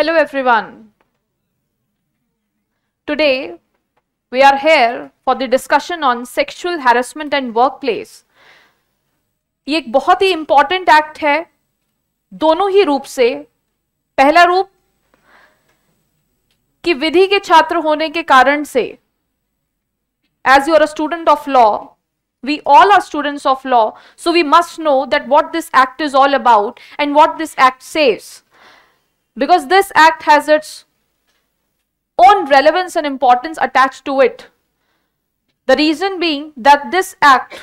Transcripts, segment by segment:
hello everyone today we are here for the discussion on sexual harassment and workplace ये एक बहुत ही important act है दोनों ही रूप से पहला रूप कि विधि के छात्र होने के कारण से as you are a student of law we all are students of law so we must know that what this act is all about and what this act says because this act has its own relevance and importance attached to it. The reason being that this act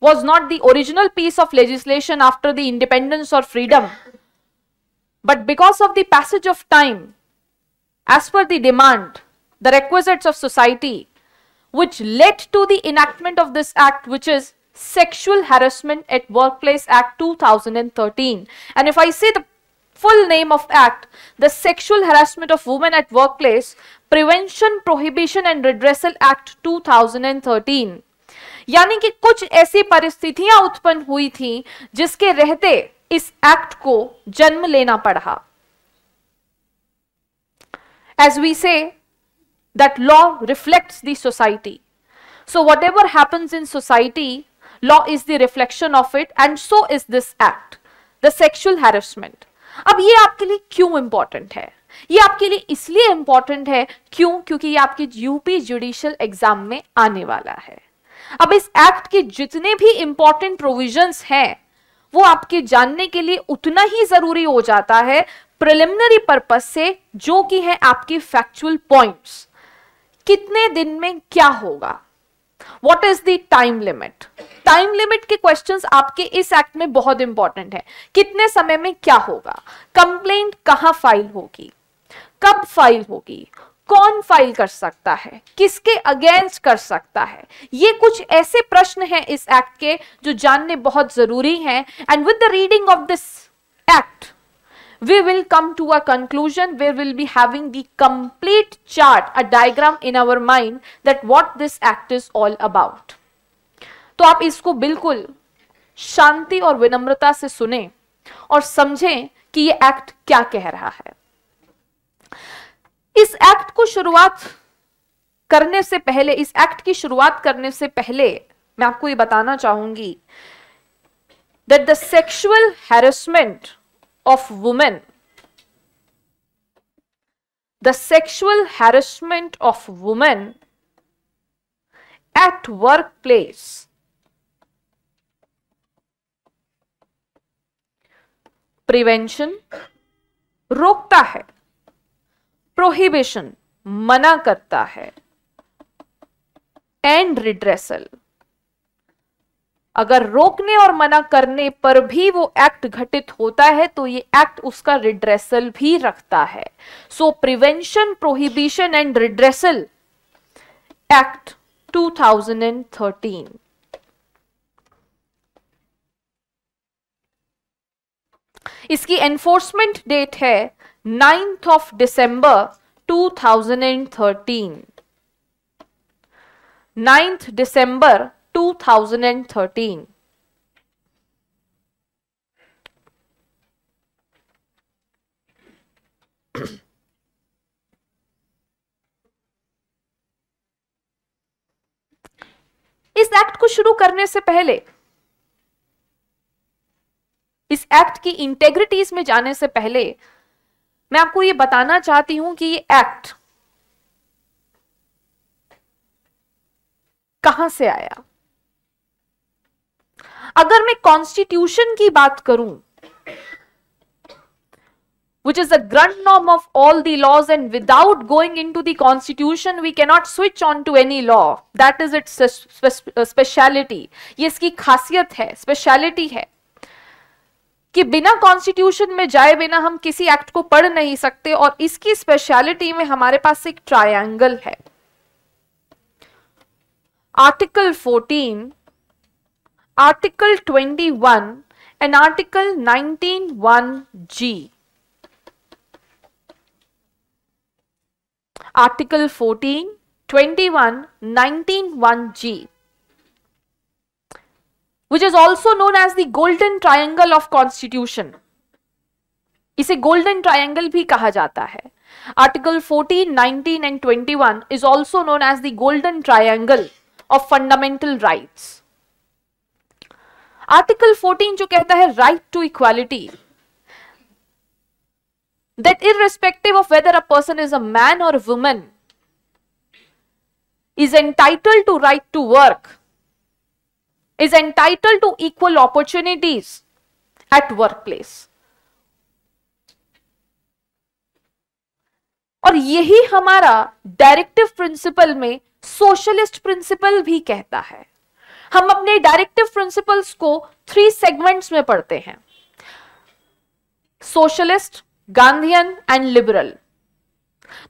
was not the original piece of legislation after the independence or freedom, but because of the passage of time, as per the demand, the requisites of society, which led to the enactment of this act, which is Sexual Harassment at Workplace Act 2013. And if I say the full name of act the sexual harassment of women at workplace prevention prohibition and redressal act 2013 यानी कि कुछ ऐसी परिस्थितियां उत्पन्न हुई थी जिसके रहते इस एक्ट को जन्म लेना पड़ा as we say that law reflects the society so whatever happens in society law is the reflection of it and so is this act the sexual harassment अब ये आपके लिए क्यों इंपॉर्टेंट है ये आपके लिए इसलिए इंपॉर्टेंट है क्यों क्योंकि ये आपके यूपी जुडिशियल एग्जाम में आने वाला है अब इस एक्ट के जितने भी इंपॉर्टेंट प्रोविजंस हैं वो आपके जानने के लिए उतना ही जरूरी हो जाता है प्रिलिमिनरी पर्पज से जो कि है आपके फैक्चुअल पॉइंट्स कितने दिन में क्या होगा what is the time limit time limit के क्वेश्चंस आपके इस एक्ट में बहुत इंपॉर्टेंट है कितने समय में क्या होगा कंप्लेंट कहाँ फाइल होगी कब फाइल होगी कौन फाइल कर सकता है किसके अगेंस्ट कर सकता है ये कुछ ऐसे प्रश्न हैं इस एक्ट के जो जानने बहुत जरूरी हैं and with the reading of this act we will come to a conclusion where we'll be having the complete chart, a diagram in our mind that what this act is all about. तो आप इसको बिल्कुल शांति और विनम्रता से सुने और समझें कि ये एक्ट क्या कह रहा है इस एक्ट को शुरुआत करने से पहले इस एक्ट की शुरुआत करने से पहले मैं आपको ये बताना चाहूंगी that the sexual harassment of women the sexual harassment of women at workplace prevention रोकता है प्रोहिबिशन मना करता है एंड रिड्रेसल अगर रोकने और मना करने पर भी वो एक्ट घटित होता है तो ये एक्ट उसका रिड्रेसल भी रखता है so prevention prohibition and redressal act 2013 इसकी एनफोर्समेंट डेट है 9th ऑफ दिसंबर 2013 9th दिसंबर 2013. इस एक्ट को शुरू करने से पहले इस एक्ट की इंटेग्रिटीज में जाने से पहले मैं आपको यह बताना चाहती हूं कि यह एक्ट कहां से आया अगर मैं कॉन्स्टिट्यूशन की बात करूं which is the grunt norm of all the laws and without going into the constitution we cannot switch on to any law that is its speciality ये इसकी खासियत है speciality है कि बिना कॉन्स्टिट्यूशन में जाए बिना हम किसी एक्ट को पढ़ नहीं सकते और इसकी स्पेशलिटी में हमारे पास एक ट्रायंगल है article 14 Article 21 and Article 19.1g. Article 14, 21, 19.1g which is also known as the golden triangle of constitution इसे golden triangle भी कहा जाता है article 14 19 and 21 is also known as the golden triangle of fundamental rights article fourteen जो कहता है right to equality that irrespective of whether a person is a man और woman is entitle to right to work is entitle to equal opportunities at work place और यही हमारा directive principle में socialist principle भी कहता है हम अपने डायरेक्टिव प्रिंसिपल्स को थ्री सेगमेंट्स में पढ़ते हैं सोशलिस्ट गांधीयन एंड लिबरल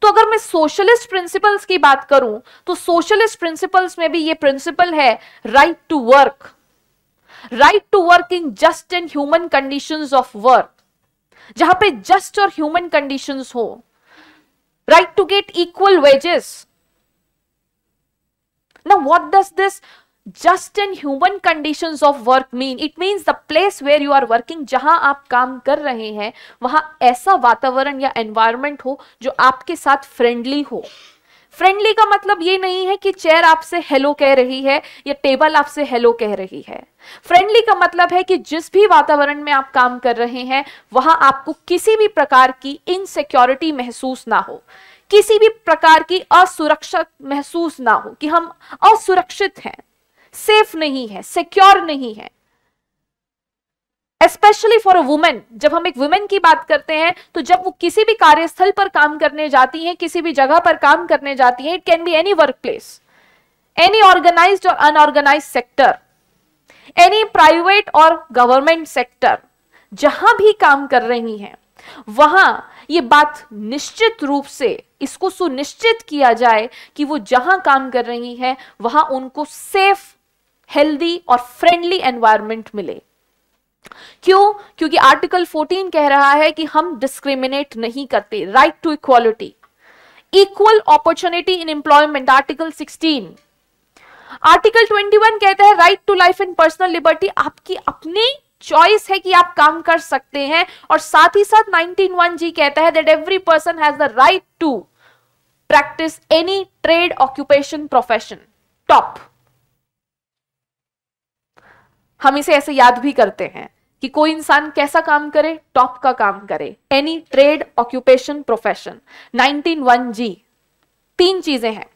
तो अगर मैं सोशलिस्ट प्रिंसिपल्स की बात करूं तो सोशलिस्ट प्रिंसिपल्स में भी ये प्रिंसिपल है right to work right to work in just and human conditions of work जहां पे जस्ट और ह्यूमन कंडीशंस हो right to get equal wages ना what does this just and human condition of work mean it means the place where you are working जहां आप काम कर रहे हैं वहां ऐसा वातावरण या एनवायरमेंट हो जो आपके साथ फ्रेंडली हो फ्रेंडली का मतलब ये नहीं है कि चेयर आपसे हेलो कह रही है या टेबल आपसे हेलो कह रही है फ्रेंडली का मतलब है कि जिस भी वातावरण में आप काम कर रहे हैं वहां आपको किसी भी प्रकार की इनसेक्योरिटी महसूस ना हो किसी भी प्रकार की असुरक्षा महसूस ना हो कि हम असुरक्षित हैं सेफ नहीं है सिक्योर नहीं है स्पेशली फॉर अ वुमेन जब हम एक वुमेन की बात करते हैं तो जब वो किसी भी कार्यस्थल पर काम करने जाती हैं किसी भी जगह पर काम करने जाती हैं it can be any work place any organise और अनऑर्गेनाइज सेक्टर एनी प्राइवेट और गवर्नमेंट सेक्टर जहां भी काम कर रही हैं वहां ये बात निश्चित रूप से इसको सुनिश्चित किया जाए कि वो जहां काम कर रही हैं वहां उनको सेफ हेल्दी और फ्रेंडली एनवायरमेंट मिले क्यों क्योंकि आर्टिकल 14 कह रहा है कि हम डिस्क्रिमिनेट नहीं करते right to equality equal opportunity in employment article 16 article 21 कहता है right to life and personal liberty आपकी अपनी चॉइस है कि आप काम कर सकते हैं और साथ ही साथ 191 जी कहता है that every person has the right to practise any trade occupation profession top हम इसे ऐसे याद भी करते हैं कि कोई इंसान कैसा काम करे टॉप का काम करे any trade occupation profession 191 G तीन चीजें हैं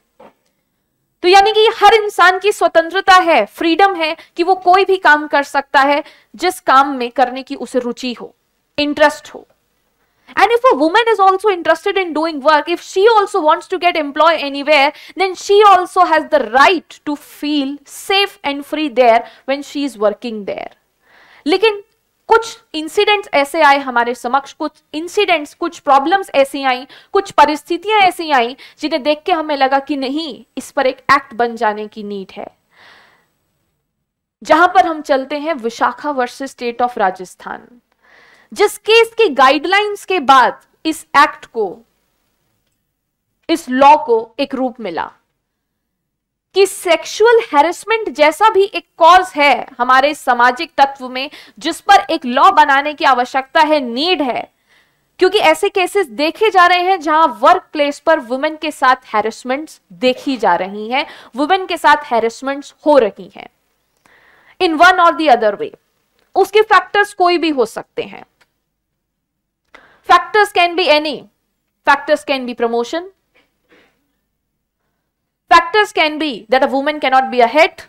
तो यानी कि हर इंसान की स्वतंत्रता है फ्रीडम है कि वो कोई भी काम कर सकता है जिस काम में करने की उसे रुचि हो इंटरेस्ट हो And if a woman is also interested in doing work, if she also wants to get employed anywhere, then she also has the right to feel safe and free there when she is working there. lekin कुछ incidents ऐसे आए हमारे समक्ष कुछ incidents कुछ problems ऐसी आई कुछ परिस्थितियां ऐसी आई जिन्हें देख के हमें लगा कि नहीं इस पर एक एक्ट बन जाने की नीड है जहां पर हम चलते हैं Vishakha versus state of Rajasthan जिस केस की गाइडलाइंस के बाद इस एक्ट को इस लॉ को एक रूप मिला कि सेक्सुअल हेरसमेंट जैसा भी एक कॉज है हमारे सामाजिक तत्व में जिस पर एक लॉ बनाने की आवश्यकता है नीड है क्योंकि ऐसे केसेस देखे जा रहे हैं जहां वर्क प्लेस पर वुमेन के साथ हेरसमेंट्स देखी जा रही हैं वुमेन के साथ हेरसमेंट्स हो रही हैं इन वन और दी अदर वे उसके फैक्टर्स कोई भी हो सकते हैं Factors can be any. Factors can be promotion. Factors can be that a woman cannot be a head.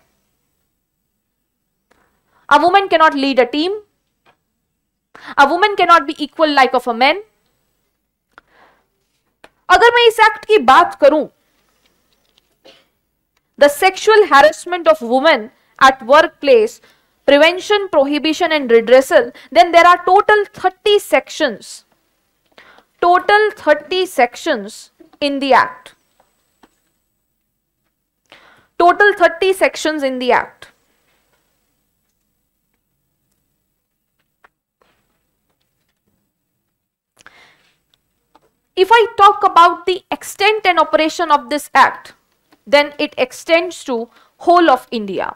A woman cannot lead a team. A woman cannot be equal like of a man. अगर मैं इस act की बात करूं the sexual harassment of women at workplace, prevention, prohibition and redressal, then there are total 30 sections total 30 sections in the act. Total 30 sections in the act. If I talk about the extent and operation of this act, then it extends to whole of India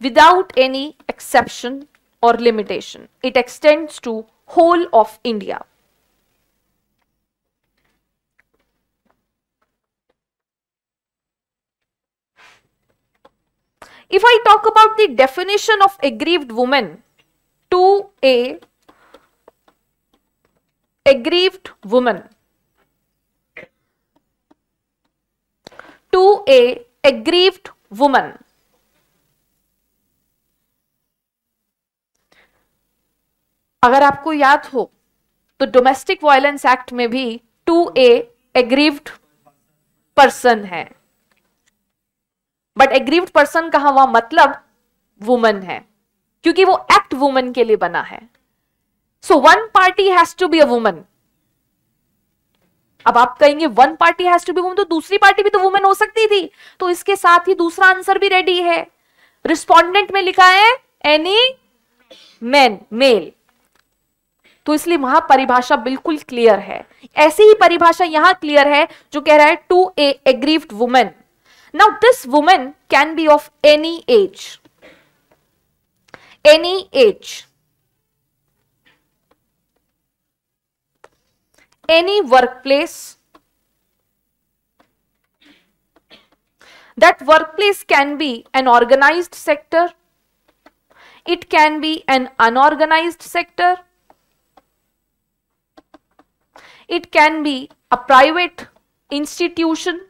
without any exception or limitation. It extends to whole of India. If I talk about the definition of aggrieved woman, 2a aggrieved woman. 2a aggrieved woman. अगर आपको याद हो तो domestic violence act में भी 2a aggrieved person है but aggrieved person का हवा मतलब वुमन है क्योंकि वो एक्ट वुमन के लिए बना है so one party has to be a woman अब आप कहेंगे one party has to be woman तो दूसरी पार्टी भी तो वुमेन हो सकती थी तो इसके साथ ही दूसरा आंसर भी रेडी है रिस्पोंडेंट में लिखा है एनी मैन मेल तो इसलिए वहां परिभाषा बिल्कुल क्लियर है ऐसी ही परिभाषा यहां क्लियर है जो कह रहा है two A aggrieved woman Now, this woman can be of any age. Any age. Any workplace. That workplace can be an organized sector. It can be an unorganized sector. It can be a private institution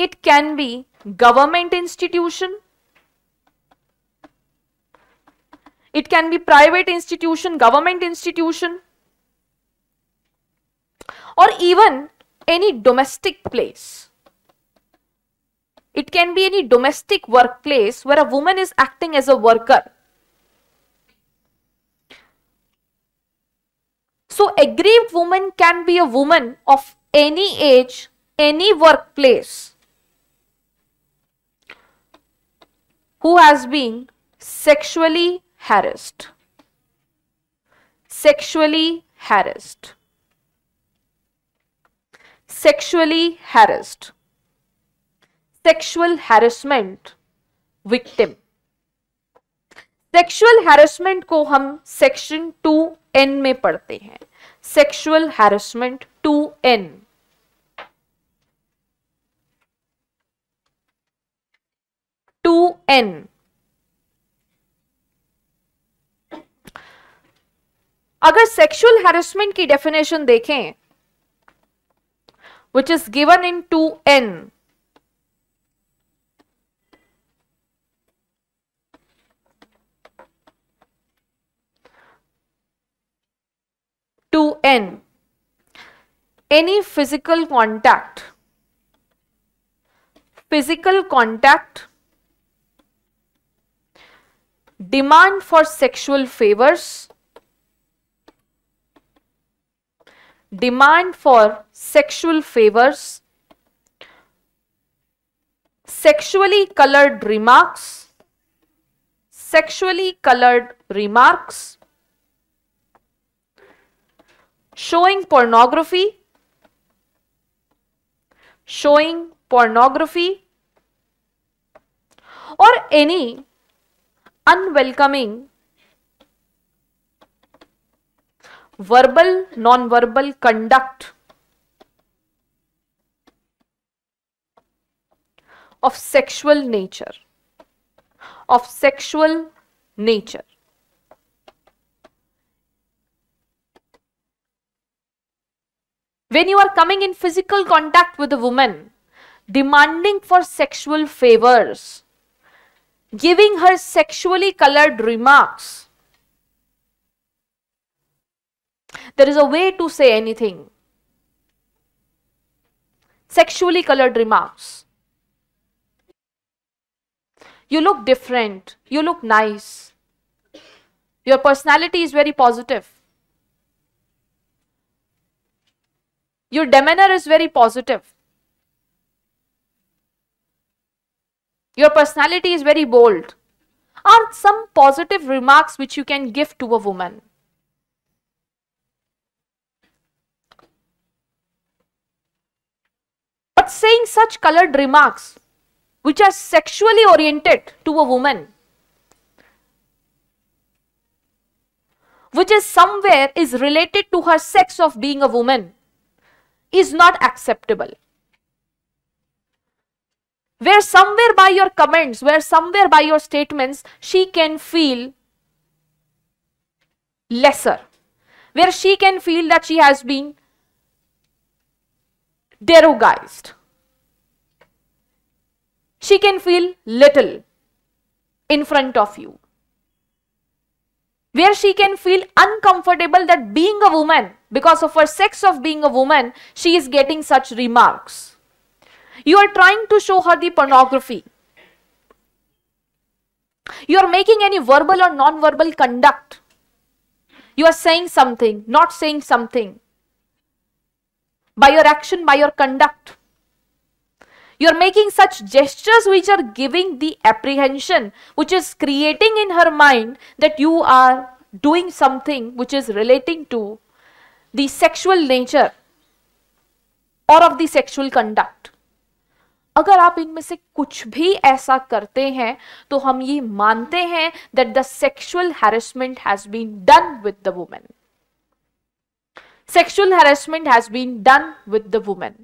it can be government institution. It can be private institution, government institution or even any domestic place. It can be any domestic workplace where a woman is acting as a worker. So aggrieved woman can be a woman of any age, any workplace who has been sexually harassed. Sexually harassed. Sexually harassed. Sexual harassment victim. Sexual harassment को हम Section two N में पढ़ते हैं Sexual harassment two n. Two N अगर sexual harassment की definition देखें which is given in two N two N any physical contact physical contact demand for sexual favors, demand for sexual favors, sexually colored remarks, sexually colored remarks, showing pornography, showing pornography or any unwelcoming verbal non-verbal conduct of sexual nature of sexual nature when you are coming in physical contact with a woman demanding for sexual favors giving her sexually colored remarks. There is a way to say anything. Sexually colored remarks. You look different. You look nice. Your personality is very positive. Your demeanor is very positive. Your personality is very bold. Are some positive remarks which you can give to a woman? But saying such colored remarks which are sexually oriented to a woman which is somewhere is related to her sex of being a woman is not acceptable where somewhere by your comments, where somewhere by your statements, she can feel lesser, where she can feel that she has been derogized. She can feel little in front of you, where she can feel uncomfortable that being a woman, because of her sex of being a woman, she is getting such remarks you are trying to show her the pornography. You are making any verbal or non-verbal conduct. You are saying something, not saying something. By your action, by your conduct. You are making such gestures which are giving the apprehension, which is creating in her mind that you are doing something which is relating to the sexual nature or of the sexual conduct. अगर आप इनमें से कुछ भी ऐसा करते हैं तो हम ये मानते हैं that the sexual harassment has been done with the woman sexual harassment has been done with the woman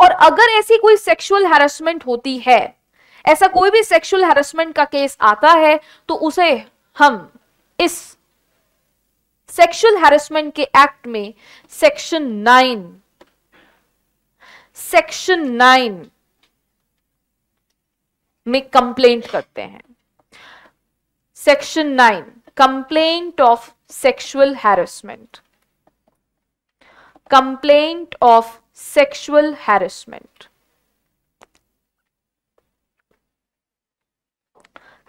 और अगर ऐसी कोई सेक्सुअल हैरेसमेंट होती है ऐसा कोई भी सेक्सुअल हैरेसमेंट का केस आता है तो उसे हम इस सेक्सुअल हैरेसमेंट के एक्ट में सेक्शन नाइन सेक्शन नाइन में कंप्लेंट करते हैं section nine complaint of sexual harassment complaint of sexual harassment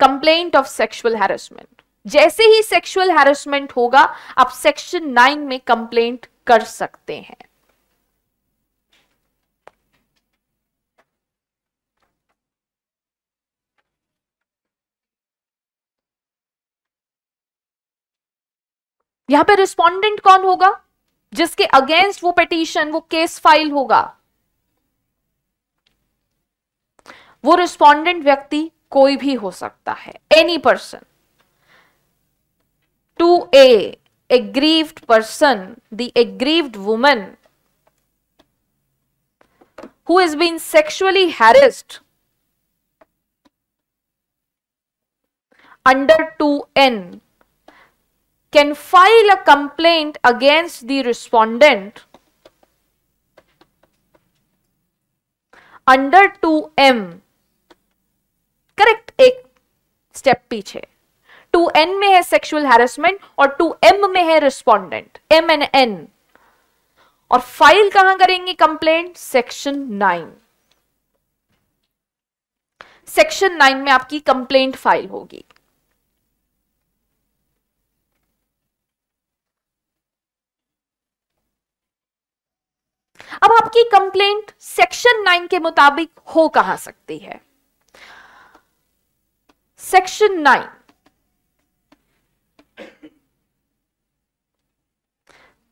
complaint of sexual harassment जैसे ही सेक्सुअल हैरेसमेंट होगा आप सेक्शन नाइन में कंप्लेंट कर सकते हैं यहां पे रिस्पोंडेंट कौन होगा जिसके अगेंस्ट वो पिटीशन वो केस फाइल होगा वो रिस्पोंडेंट व्यक्ति कोई भी हो सकता है any person two A aggrieved person the aggrieved woman who is been sexually harassed under two N can file a complaint against the respondent under two M correct एक step पीछे टू एन में है sexual harassment और two M में है respondent M and N और file कहां करेंगे complaint section nine section nine में आपकी कंप्लेंट फाइल होगी अब आपकी कंप्लेंट सेक्शन नाइन के मुताबिक हो कहा सकती है सेक्शन नाइन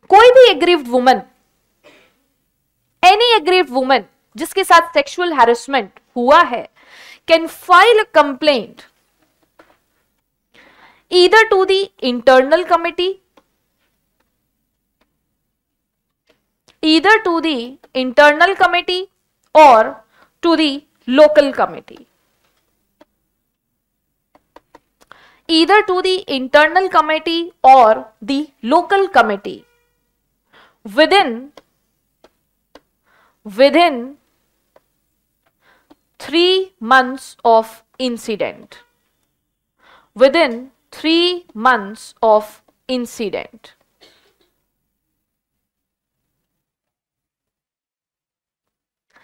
कोई भी aggrieved woman any aggrieved woman जिसके साथ सेक्सुअल हैरेसमेंट हुआ है can file a complaint either to the internal committee either to the internal committee or to the local committee. Either to the internal committee or the local committee within within 3 months of incident within 3 months of incident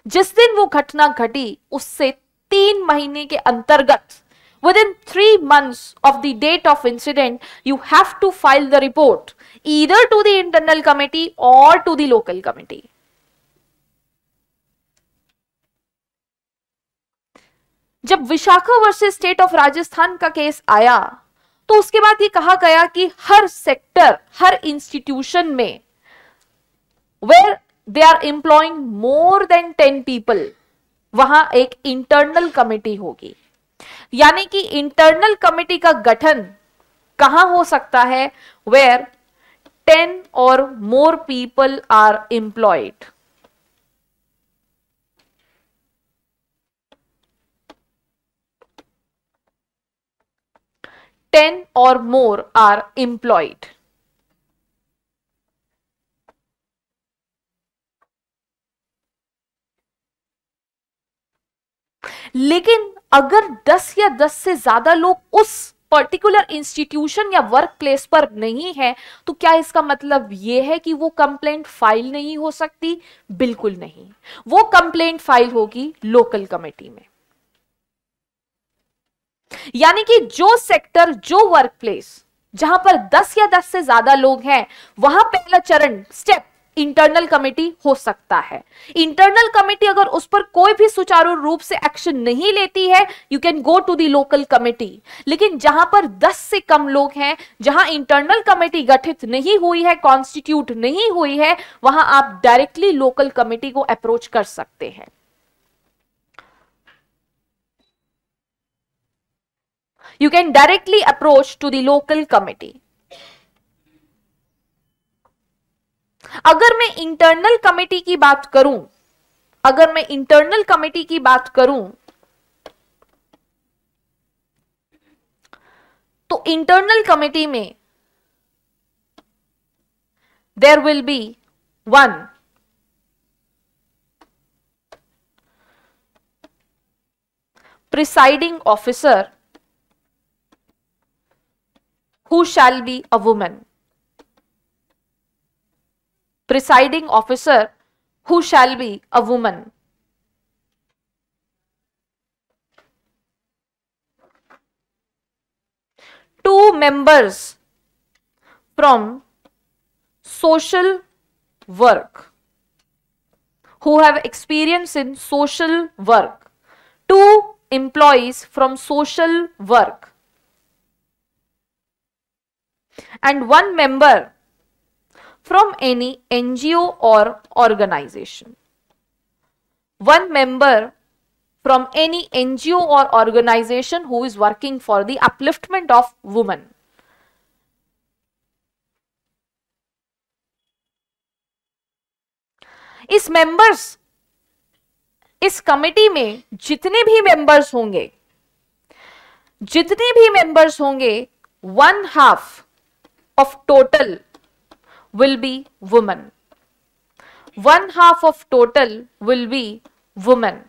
जिस दिन वो घटना घटी उससे तीन महीने के अंतर्गत within three months of the date of incident you have to file the report either to the internal committee और टू द लोकल कमेटी जब Vishakha versus state of Rajasthan का केस आया तो उसके बाद ये कहा गया कि हर सेक्टर हर इंस्टीट्यूशन में where they are employing more than ten people वहां एक इंटरनल कमेटी होगी यानी कि इंटरनल कमेटी का गठन कहां हो सकता है वेयर टेन और more people are employed ten और मोर आर एम्प्लॉयड लेकिन अगर 10 या 10 से ज्यादा लोग उस पर्टिकुलर इंस्टीट्यूशन या वर्क प्लेस पर नहीं है तो क्या इसका मतलब यह है कि वो कंप्लेंट फाइल नहीं हो सकती बिल्कुल नहीं वो कंप्लेंट फाइल होगी लोकल कमेटी में यानी कि जो सेक्टर जो वर्क प्लेस जहां पर 10 या 10 से ज्यादा लोग हैं वहां पहला चरण स्टेप इंटरनल कमेटी हो सकता है इंटरनल कमेटी अगर उस पर कोई भी सुचारू रूप से एक्शन नहीं लेती है you can go to the local committee लेकिन जहां पर 10 से कम लोग हैं जहां इंटरनल कमेटी गठित नहीं हुई है कॉन्स्टिट्यूट नहीं हुई है वहां आप डायरेक्टली लोकल कमेटी को अप्रोच कर सकते हैं you can directly approach to the local committee अगर मैं इंटरनल कमेटी की बात करूं अगर मैं इंटरनल कमेटी की बात करूं तो इंटरनल कमेटी में there will be one presiding officer who shall be a woman presiding officer who shall be a woman. Two members from social work who have experience in social work. Two employees from social work and one member from any NGO or organization. One member from any NGO or organization who is working for the upliftment of women. इस members इस committee में जितने भी members होंगे जितने भी members होंगे one half of total will be woman. One half of total will be woman.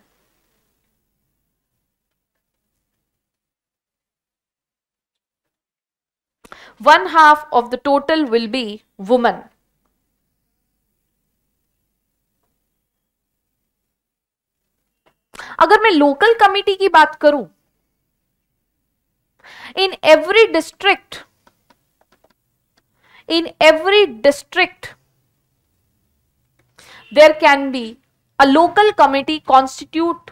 One half of the total will be woman. अगर मैं लोकल कमिटी की बात करूं in every district in every district there can be a local committee constitute,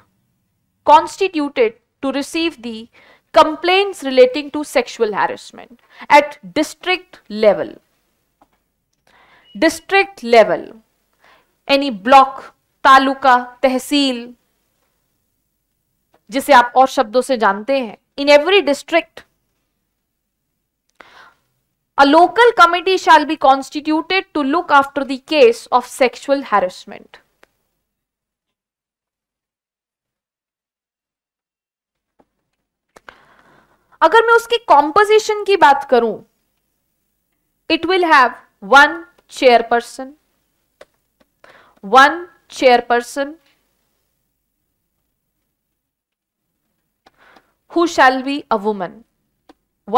constituted to receive the complaints relating to sexual harassment at district level. District level, any block, taluka, tehsil, jise aap aur shabdon se jante hain in every district A local committee shall be constituted to look after the case of sexual harassment. अगर मैं उसके composition की बात करूं it will have one chairperson one chairperson who shall be a woman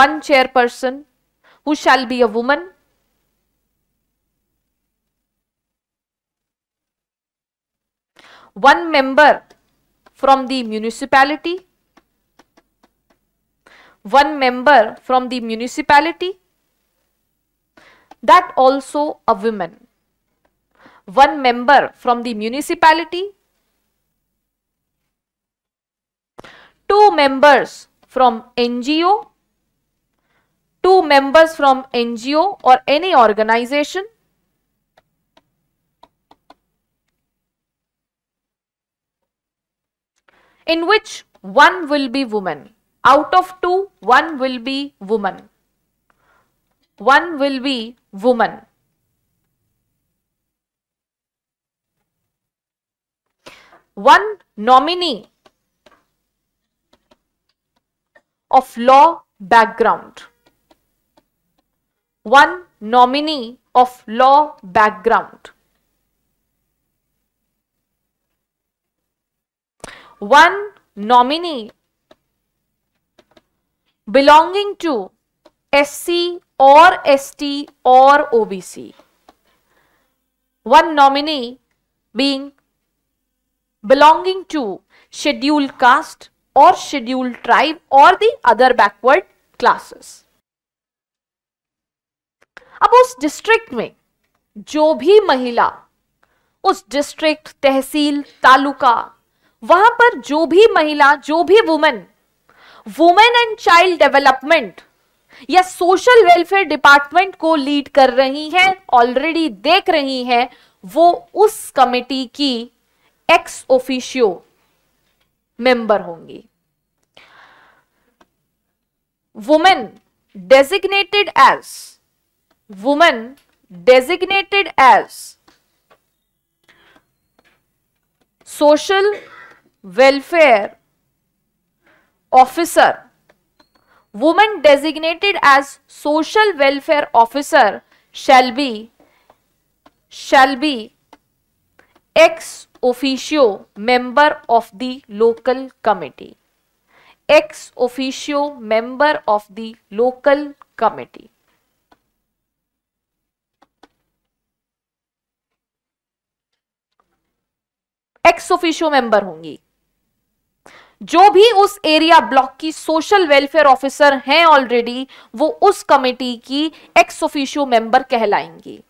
one chairperson who shall be a woman one member from the municipality, one member from the municipality, that also a woman. One member from the municipality, two members from NGO, two members from NGO or any organization. in which one will be woman. Out of two, one will be woman. One will be woman. One nominee of law background one nominee of law background. One nominee belonging to SC or ST or OBC. One nominee being belonging to scheduled caste or scheduled tribe or the other backward classes. अब उस district में जो भी महिला उस district तहसील तालुका वहां पर जो भी महिला जो भी women women and child development या सोशल वेलफेयर डिपार्टमेंट को लीड कर रही हैं ऑलरेडी देख रही हैं वो उस कमेटी की एक्स ऑफिशियो मेंबर होंगी woman designated as woman designated as social welfare officer woman designated as social welfare officer shall be shall be ex officio member of the local committee ex officio member of the local committee ex officio member होंगी जो भी उस area block की social welfare officer हैं already वो उस committee की ex officio member कहलाएंगी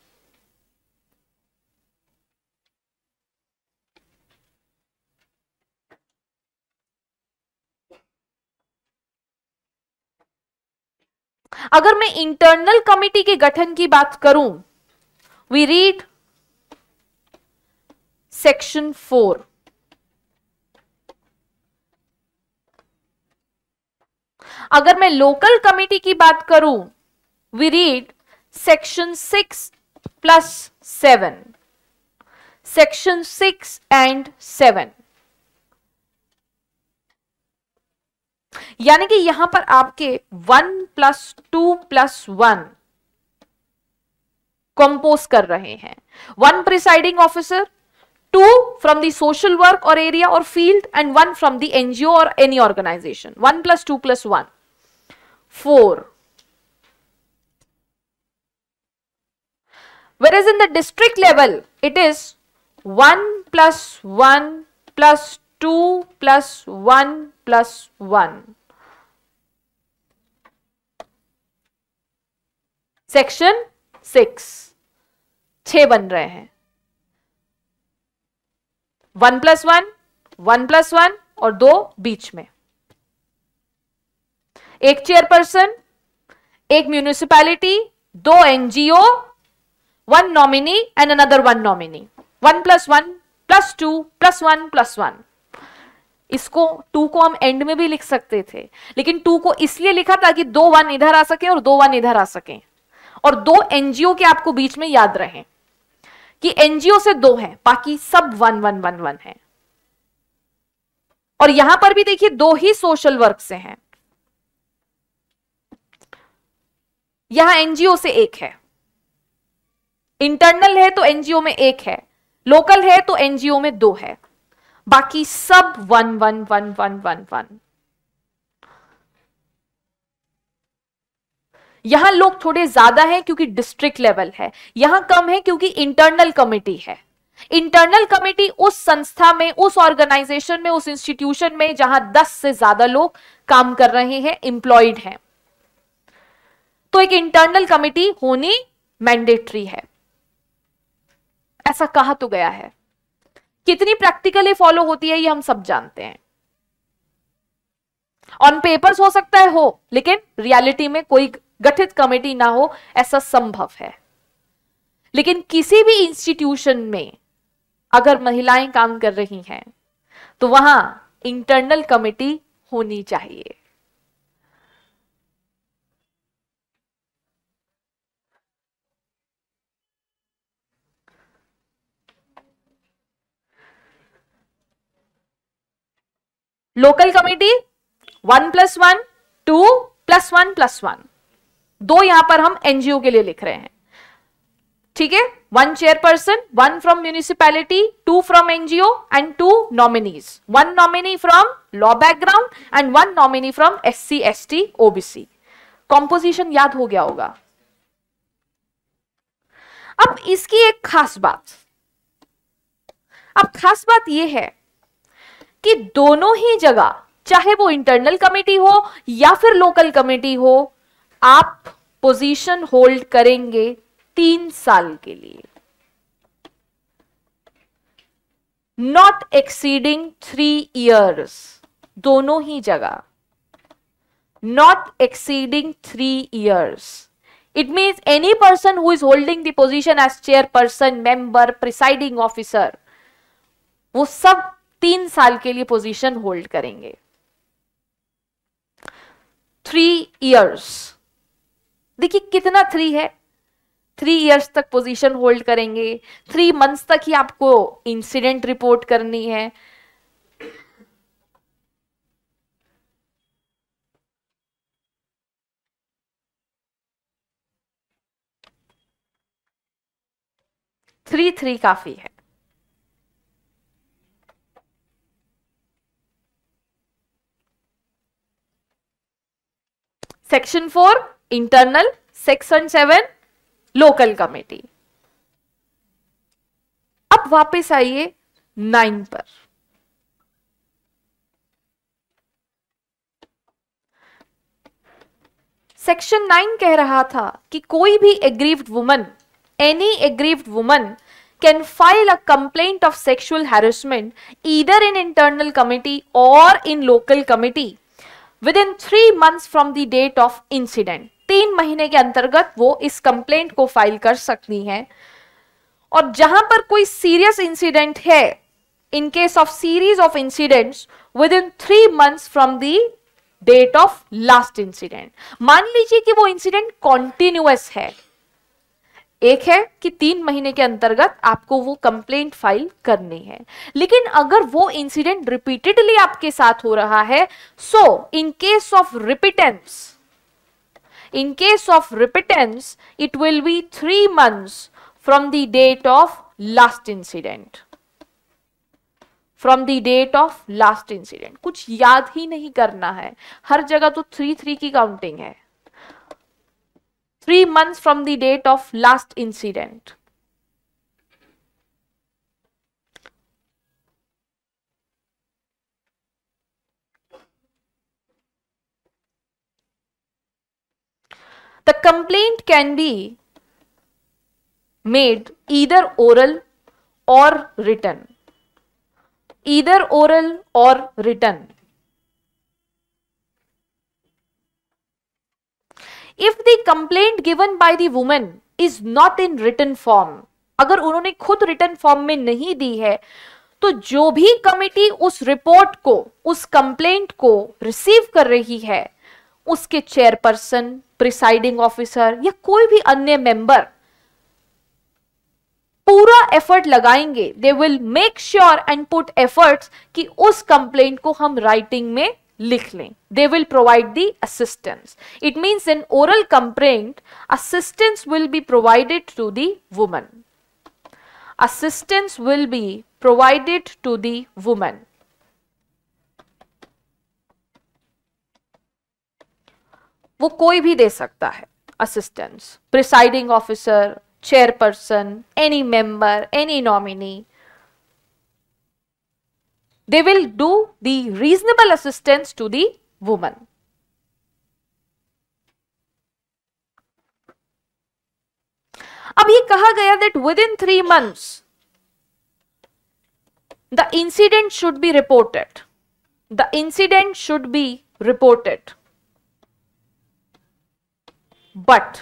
अगर मैं इंटरनल कमेटी के गठन की बात करूं वी रीड सेक्शन फोर अगर मैं लोकल कमेटी की बात करूं we read section six plus seven section six and seven यानी कि यहां पर आपके one plus two plus one compose कर रहे हैं one presiding officer two from the social work और एरिया और field and one from the NGO और any organisation one plus two plus one four where is in the district level it is one plus one plus two plus one plus one section six छ बन रहे हैं one plus one one plus one और दो बीच में एक chairperson एक म्यूनिसिपैलिटी दो NGO one nominee and another one nominee one plus one plus two plus one plus one इसको टू को हम एंड में भी लिख सकते थे लेकिन टू को इसलिए लिखा ताकि दो वन इधर आ सके और दो वन इधर आ सके और दो एनजीओ के आपको बीच में याद रहे कि एनजीओ से दो हैं बाकी सब वन वन वन वन है और यहां पर भी देखिए दो ही सोशल वर्क से हैं यहां एनजीओ से एक है इंटरनल है तो एनजीओ में एक है लोकल है तो एनजीओ में दो है बाकी सब one one one one one one यहां लोग थोड़े ज्यादा हैं क्योंकि डिस्ट्रिक्ट लेवल है यहां कम है क्योंकि इंटरनल कमेटी है इंटरनल कमेटी उस संस्था में उस ऑर्गेनाइजेशन में उस इंस्टीट्यूशन में जहां 10 से ज्यादा लोग काम कर रहे हैं इंप्लॉयड हैं तो एक इंटरनल कमेटी होनी मैंडेटरी है ऐसा कहा तो गया है कितनी प्रैक्टिकली फॉलो होती है ये हम सब जानते हैं ऑन पेपर्स हो सकता है हो लेकिन रियलिटी में कोई गठित कमेटी ना हो ऐसा संभव है लेकिन किसी भी इंस्टीट्यूशन में अगर महिलाएं काम कर रही हैं तो वहां इंटरनल कमेटी होनी चाहिए local committee one plus one two plus one plus one दो यहां पर हम एनजीओ के लिए लिख रहे हैं ठीक है one chairperson one from municipality two from NGO and two nominees one nominee from law background and one nominee from S C S T OBC composition याद हो गया होगा अब इसकी एक खास बात अब खास बात यह है कि दोनों ही जगह चाहे वो इंटरनल कमेटी हो या फिर लोकल कमेटी हो आप पोजीशन होल्ड करेंगे तीन साल के लिए नॉट एक्सीडिंग थ्री ईयर्स दोनों ही जगह not exceeding three years it means any person who is holding the position as chairperson member presiding officer वो सब तीन साल के लिए पोजिशन होल्ड करेंगे थ्री इयर्स देखिए कितना थ्री है थ्री इयर्स तक पोजीशन होल्ड करेंगे थ्री मंथ्स तक ही आपको इंसिडेंट रिपोर्ट करनी है थ्री थ्री काफी है section four internal section seven local committee अब वापस आइए नाइन पर सेक्शन नाइन कह रहा था कि कोई भी aggrieved woman any aggrieved woman can file a complaint of sexual harassment either in internal committee और in local committee in three months from the date of incident तीन महीने के अंतर्गत वो इस कंप्लेंट को फाइल कर सकती हैं और जहां पर कोई सीरियस इंसिडेंट है in case of series of incidents within three months from the date of last incident मान लीजिए कि वो इंसिडेंट कॉन्टिन्यूस है एक है कि तीन महीने के अंतर्गत आपको वो कंप्लेंट फाइल करनी है लेकिन अगर वो इंसिडेंट रिपीटेडली आपके साथ हो रहा है so in case of repetence In case of repentance, it will be three months from the date of last incident. From the date of last incident कुछ याद ही नहीं करना है हर जगह तो थ्री थ्री की काउंटिंग है three months from the date of last incident The complaint can be made either oral or written. Either oral or written. If the complaint given by the woman is not in written form, अगर उन्होंने खुद return form में नहीं दी है तो जो भी committee उस रिपोर्ट को उस कंप्लेंट को रिसीव कर रही है उसके चेयरपर्सन प्रिसाइडिंग ऑफिसर या कोई भी अन्य मेंबर पूरा एफर्ट लगाएंगे they will make sure and put efforts कि उस कंप्लेंट को हम राइटिंग में लिख लें they will provide the assistance it means in oral complaint assistance will be provided to the woman assistance will be provided to the woman वो कोई भी दे सकता है assistance presiding officer chairperson any member any nominee they will do the reasonable assistance to the woman अब ये कहा गया that within three months the incident should be reported the incident should be reported but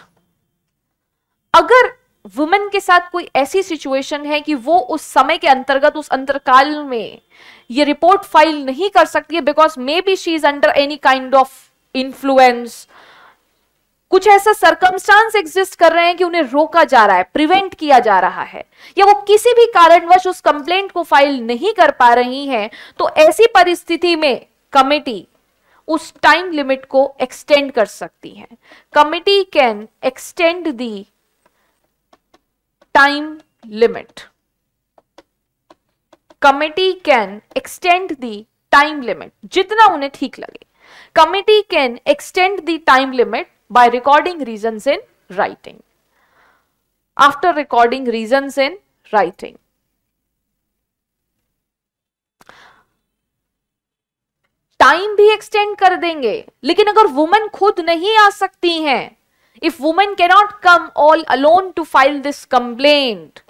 अगर women के साथ कोई ऐसी situation है कि वो उस समय के अंतर्गत उस अंतरकाल में ये रिपोर्ट फाइल नहीं कर सकती है because maybe she is under any kind of influence कुछ ऐसा सर्कमस्टांस एग्जिस्ट कर रहे हैं कि उन्हें रोका जा रहा है प्रिवेंट किया जा रहा है या वो किसी भी कारणवश उस कंप्लेंट को फाइल नहीं कर पा रही हैं तो ऐसी परिस्थिति में कमेटी उस टाइम लिमिट को एक्सटेंड कर सकती है committee can extend the time limit committee can extend the time limit जितना उन्हें ठीक लगे committee can extend the time limit by recording reason in writing after recording reason in writing time भी extend कर देंगे लेकिन अगर वुमेन खुद नहीं आ सकती हैं if women can not come all alone to file this complaint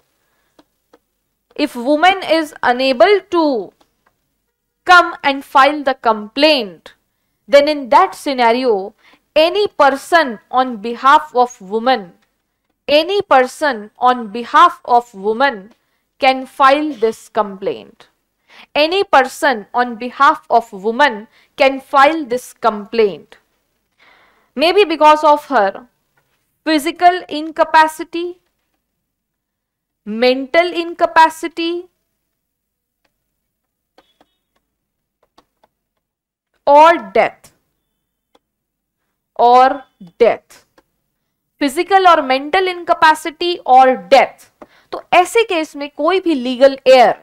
if women is unable to come and file the complaint then in that scenario any person on behalf of women any person on behalf of women can file this complaint Any person on behalf of woman can file this complaint. Maybe because of her physical incapacity, mental incapacity, or death or death physical or mental incapacity or death तो ऐसे case में कोई भी legal heir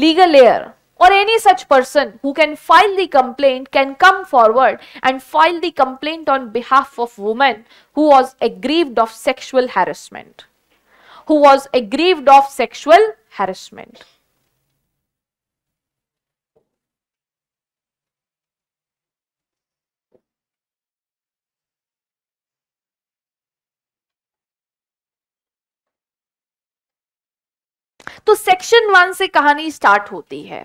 legal heir or any such person who can file the complaint can come forward and file the complaint on behalf of woman who was aggrieved of sexual harassment who was aggrieved of sexual harassment तो section one से कहानी start होती है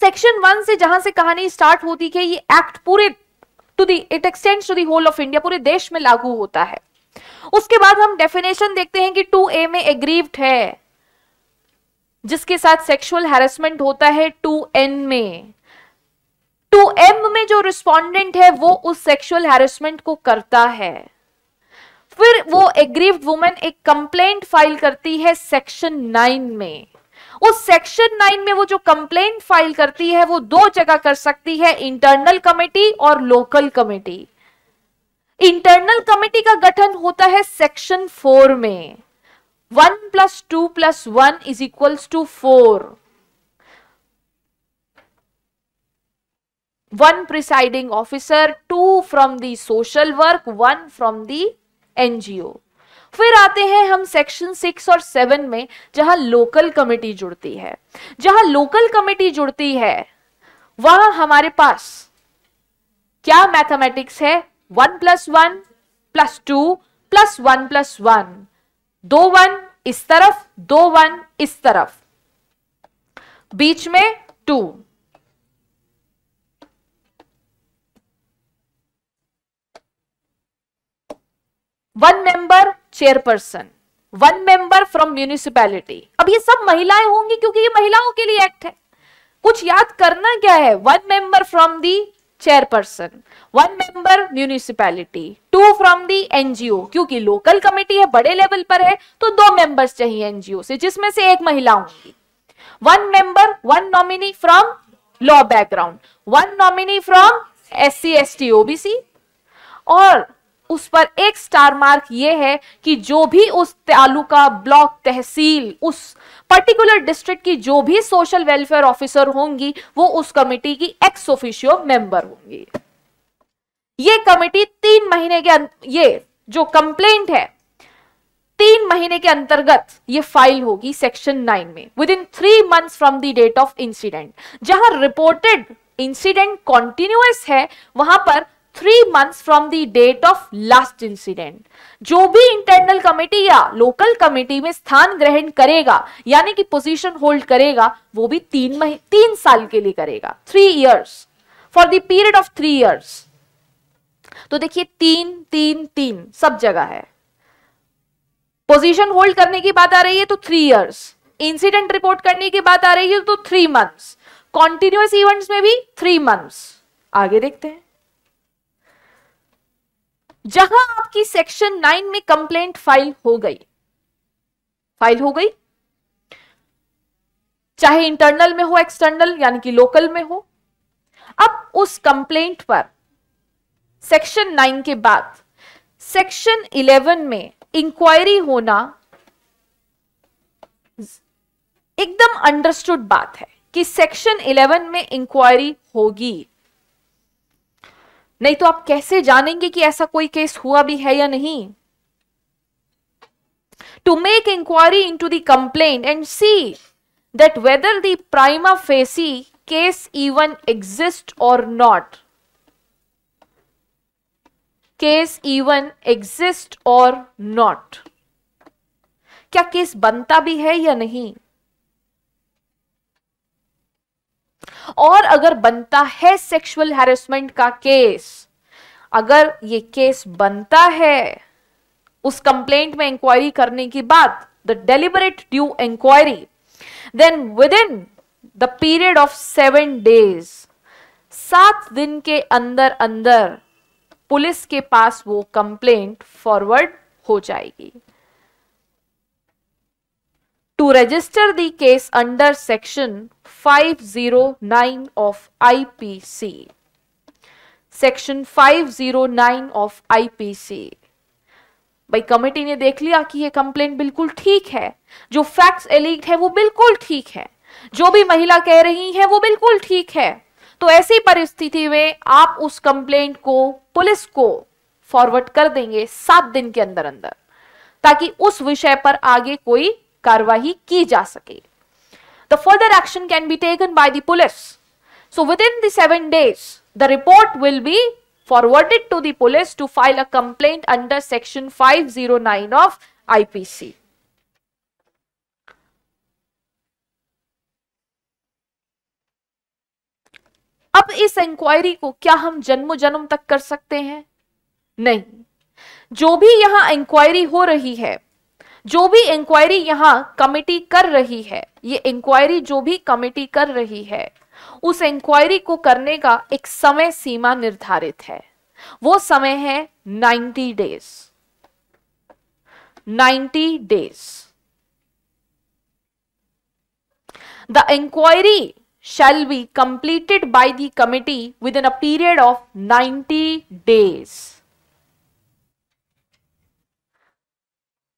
section one से जहां से कहानी start होती है ये एक्ट पूरे to the it extend to the whole of India पूरे देश में लागू होता है उसके बाद हम डेफिनेशन देखते हैं कि टू ए में एग्रीव्ड है जिसके साथ सेक्सुअल हेरसमेंट होता है टू एन में टू एम में जो रिस्पॉन्डेंट है वो उस सेक्सुअल हेरसमेंट को करता है फिर वो एग्रीव वुमेन एक कंप्लेंट फाइल करती है सेक्शन नाइन में उस सेक्शन नाइन में वो जो कंप्लेंट फाइल करती है वो दो जगह कर सकती है इंटरनल कमेटी और लोकल कमेटी इंटरनल कमेटी का गठन होता है सेक्शन फोर में one plus two plus one is equals to four one presiding officer two from the social work one from the NGO फिर आते हैं हम सेक्शन सिक्स और सेवन में जहां लोकल कमेटी जुड़ती है जहां लोकल कमेटी जुड़ती है वहां हमारे पास क्या मैथमेटिक्स है one plus one plus two plus one plus one दो वन इस तरफ दो वन इस तरफ बीच में two one member chairperson one member from municipality अब ये सब महिलाएं होंगी क्योंकि ये महिलाओं के लिए एक्ट है कुछ याद करना क्या है one member from the chairperson one member municipality two from the NGO क्योंकि लोकल कमेटी है बड़े लेवल पर है तो दो मेंबर्स चाहिए एनजीओ से जिसमें से एक महिला होंगी one member one nominee from law background one nominee from S C S T OBC और उस पर एक स्टार मार्क ये है कि जो भी उस तालुका ब्लॉक तहसील उस पर्टिकुलर डिस्ट्रिक्ट की जो भी सोशल वेलफेयर ऑफिसर होंगी वो उस कमेटी की एक्स ऑफिशियो मेंबर होंगी ये कमेटी तीन महीने के अं-, ये जो कंप्लेंट है तीन महीने के अंतर्गत ये फाइल होगी सेक्शन नाइन में within three month from the date of incident जहां रिपोर्टेड इंसिडेंट कॉन्टिन्यूस है वहां पर three months from the date of last incident जो भी इंटरनल कमेटी या लोकल कमेटी में स्थान ग्रहण करेगा यानी कि पोजीशन होल्ड करेगा वो भी तीन महीने तीन साल के लिए करेगा three years for the period of three years तो देखिए तीन तीन तीन सब जगह है पोजीशन होल्ड करने की बात आ रही है तो थ्री इयर्स इंसिडेंट रिपोर्ट करने की बात आ रही है तो थ्री मंथ्स कॉन्टिन्यूस इवेंट्स में भी थ्री मंथ्स आगे देखते हैं जहां आपकी सेक्शन नाइन में कंप्लेंट फाइल हो गई फाइल हो गई चाहे इंटरनल में हो एक्सटर्नल यानी कि लोकल में हो अब उस कंप्लेंट पर सेक्शन नाइन के बाद सेक्शन इलेवन में इंक्वायरी होना एकदम अंडरस्टूड बात है कि सेक्शन इलेवन में इंक्वायरी होगी नहीं तो आप कैसे जानेंगे कि ऐसा कोई केस हुआ भी है या नहीं to make inquiry into the complaint and see that whether prima facie case even exist or not case even exist or not क्या केस बनता भी है या नहीं और अगर बनता है सेक्सुअल हैरेसमेंट का केस अगर ये केस बनता है उस कंप्लेंट में इंक्वायरी करने की बात the deliberate due inquiry then within the period of seven days सात दिन के अंदर अंदर पुलिस के पास वो कंप्लेंट फॉरवर्ड हो जाएगी to register the case under section 509 of IPC section 509 of IPC भाई कमेटी ने देख लिया कि ये कंप्लेंट बिल्कुल ठीक है जो फैक्ट्स एलिग्ड है वो बिल्कुल ठीक है जो भी महिला कह रही है वो बिल्कुल ठीक है तो ऐसी परिस्थिति में आप उस कंप्लेंट को पुलिस को फॉरवर्ड कर देंगे सात दिन के अंदर अंदर ताकि उस विषय पर आगे कोई कार्यवाही की जा सके the further action can be taken by the police so within दिन days the report will be forwarded to the police to file a complaint under section 509 of IPC अब इस इंक्वायरी को क्या हम जन्म जन्म तक कर सकते हैं नहीं जो भी यहां इंक्वायरी हो रही है जो भी इंक्वायरी यहाँ कमेटी कर रही है ये इंक्वायरी जो भी कमेटी कर रही है उस इंक्वायरी को करने का एक समय सीमा निर्धारित है वो समय है 90 days 90 days the inquiry shall be completed by the committee within a period of 90 days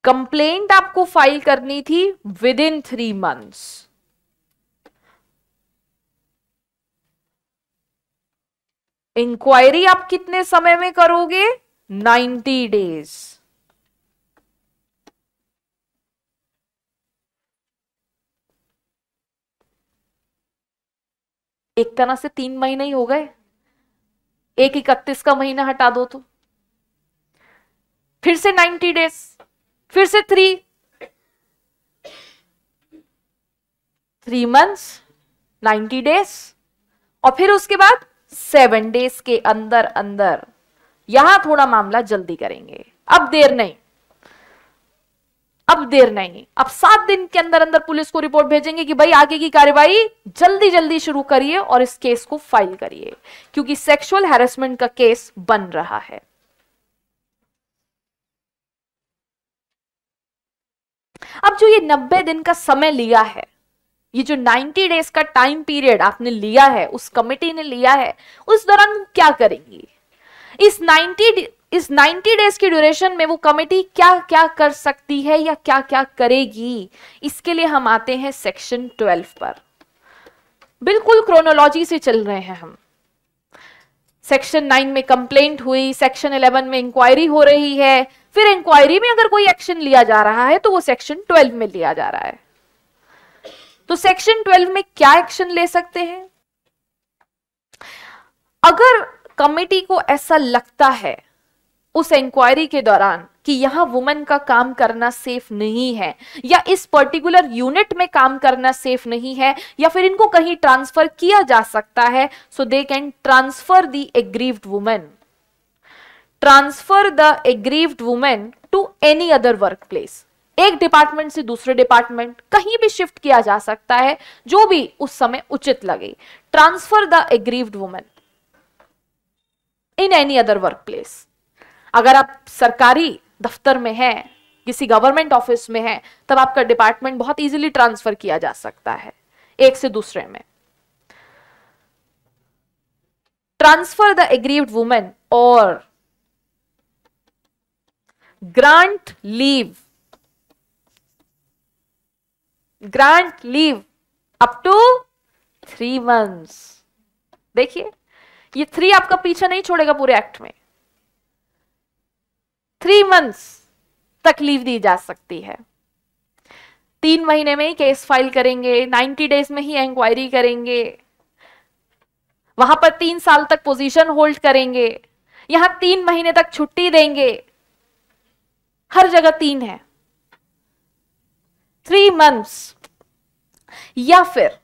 complaint आपको फाइल करनी थी within three months inquiry आप कितने समय में करोगे 90 डेज एक तरह से तीन महीने ही हो गए एक इकतीस का महीना हटा दो तो फिर से 90 डेज फिर से three three months ninety days और फिर उसके बाद सेवन डेज के अंदर अंदर यहां थोड़ा मामला जल्दी करेंगे अब देर नहीं अब देर नहीं अब सात दिन के अंदर अंदर पुलिस को रिपोर्ट भेजेंगे कि भाई आगे की कार्यवाही जल्दी जल्दी शुरू करिए और इस केस को फाइल करिए क्योंकि सेक्सुअल हैरेसमेंट का केस बन रहा है अब जो ये नब्बे दिन का समय लिया है ये जो 90 डेज का टाइम पीरियड आपने लिया है उस कमेटी ने लिया है उस दौरान क्या करेंगी इस 90 इस 90 डेज की ड्यूरेशन में वो कमेटी क्या क्या कर सकती है या क्या क्या करेगी इसके लिए हम आते हैं सेक्शन 12 पर बिल्कुल क्रोनोलॉजी से चल रहे हैं हम सेक्शन 9 में कंप्लेंट हुई सेक्शन 11 में इंक्वायरी हो रही है फिर इंक्वायरी में अगर कोई एक्शन लिया जा रहा है तो वो सेक्शन 12 में लिया जा रहा है तो सेक्शन 12 में क्या एक्शन ले सकते हैं अगर कमेटी को ऐसा लगता है उस इंक्वायरी के दौरान कि यहां वुमेन का काम करना सेफ नहीं है या इस पर्टिकुलर यूनिट में काम करना सेफ नहीं है या फिर इनको कहीं ट्रांसफर किया जा सकता है so they can transfer the aggrieved women transfer the aggrieved women to any other workplace एक डिपार्टमेंट से दूसरे डिपार्टमेंट कहीं भी शिफ्ट किया जा सकता है जो भी उस समय उचित लगे transfer the aggrieved women in any other workplace अगर आप सरकारी दफ्तर में हैं किसी गवर्नमेंट ऑफिस में है तब आपका डिपार्टमेंट बहुत इजीली ट्रांसफर किया जा सकता है एक से दूसरे में ट्रांसफर द एग्रीव्ड वुमेन और grant leave grant leave up to three months देखिए ये थ्री आपका पीछा नहीं छोड़ेगा पूरे एक्ट में थ्री मंथ्स तक लीव दी जा सकती है तीन महीने में ही केस फाइल करेंगे नाइन्टी डेज में ही इंक्वायरी करेंगे वहां पर तीन साल तक पोजीशन होल्ड करेंगे यहां तीन महीने तक छुट्टी देंगे हर जगह तीन है थ्री मंथ्स या फिर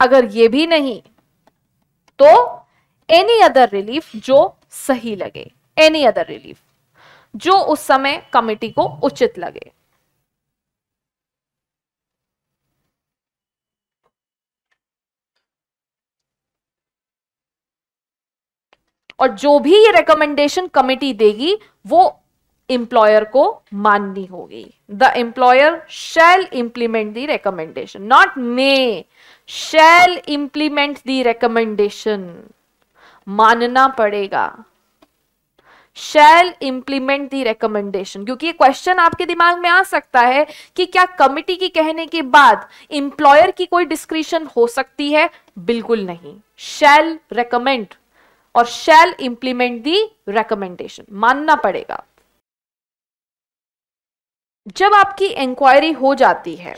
अगर ये भी नहीं तो एनी अदर रिलीफ जो सही लगे एनी अदर रिलीफ जो उस समय कमेटी को उचित लगे और जो भी ये रिकमेंडेशन कमेटी देगी वो एम्प्लॉयर को माननी होगी the employer shall implement the recommendation not may shall implement the recommendation मानना पड़ेगा शैल इंप्लीमेंट दी रिकमेंडेशन क्योंकि ये क्वेश्चन आपके दिमाग में आ सकता है कि क्या कमिटी की कहने के बाद इंप्लॉयर की कोई डिस्क्रिशन हो सकती है बिल्कुल नहीं शैल रिकमेंड और शैल इंप्लीमेंट दी रिकमेंडेशन मानना पड़ेगा जब आपकी इंक्वायरी हो जाती है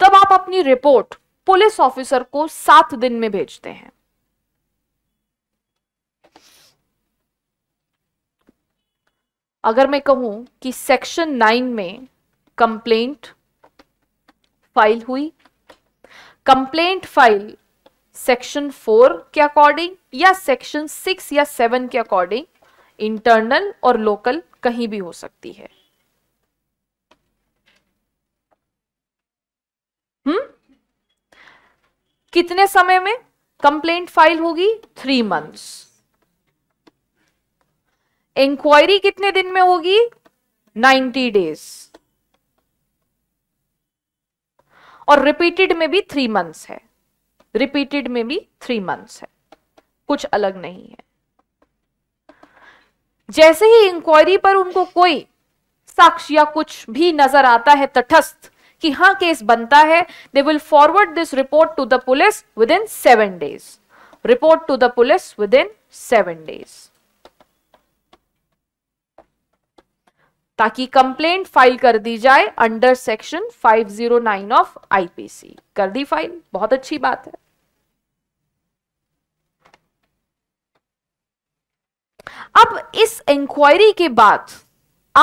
तब आप अपनी रिपोर्ट पुलिस ऑफिसर को सात दिन में भेजते हैं अगर मैं कहूं कि सेक्शन नाइन में कंप्लेंट फाइल हुई कंप्लेंट फाइल सेक्शन फोर के अकॉर्डिंग या सेक्शन सिक्स या सेवन के अकॉर्डिंग इंटरनल और लोकल कहीं भी हो सकती है हम्म कितने समय में कंप्लेंट फाइल होगी थ्री मंथ्स इंक्वायरी कितने दिन में होगी नाइन्टी डेज और रिपीटेड में भी थ्री मंथ्स है रिपीटेड में भी थ्री मंथ्स है कुछ अलग नहीं है जैसे ही इंक्वायरी पर उनको कोई साक्ष्य या कुछ भी नजर आता है तटस्थ कि हाँ केस बनता है they will forward this report to the police within seven days report to the police within seven days ताकि कंप्लेंट फाइल कर दी जाए अंडर सेक्शन 509 ऑफ आईपीसी कर दी फाइल बहुत अच्छी बात है अब इस इंक्वायरी के बाद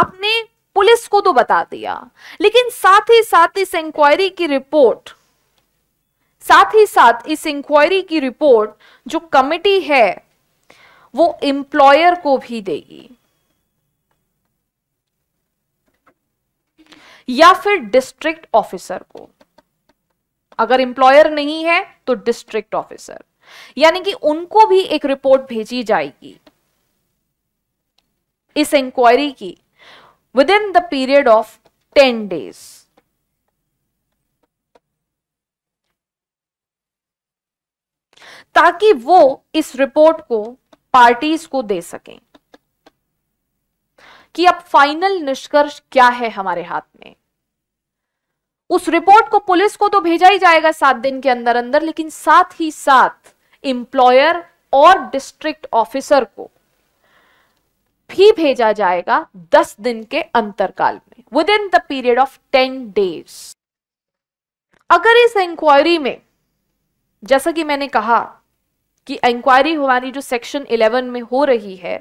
आपने पुलिस को तो बता दिया लेकिन साथ ही साथ इस इंक्वायरी की रिपोर्ट साथ ही साथ इस इंक्वायरी की रिपोर्ट जो कमिटी है वो एम्प्लॉयर को भी देगी या फिर डिस्ट्रिक्ट ऑफिसर को अगर एम्प्लॉयर नहीं है तो डिस्ट्रिक्ट ऑफिसर यानी कि उनको भी एक रिपोर्ट भेजी जाएगी इस इंक्वायरी की within the period of 10 days. ताकि वो इस रिपोर्ट को पार्टीज को दे सके कि अब फाइनल निष्कर्ष क्या है हमारे हाथ में उस रिपोर्ट को पुलिस को तो भेजा ही जाएगा सात दिन के अंदर अंदर लेकिन साथ ही साथ इंप्लॉयर और डिस्ट्रिक्ट ऑफिसर को भी भेजा जाएगा दस दिन के अंतरकाल में within the period of ten days अगर इस इंक्वायरी में जैसा कि मैंने कहा कि इंक्वायरी हमारी जो सेक्शन 11 में हो रही है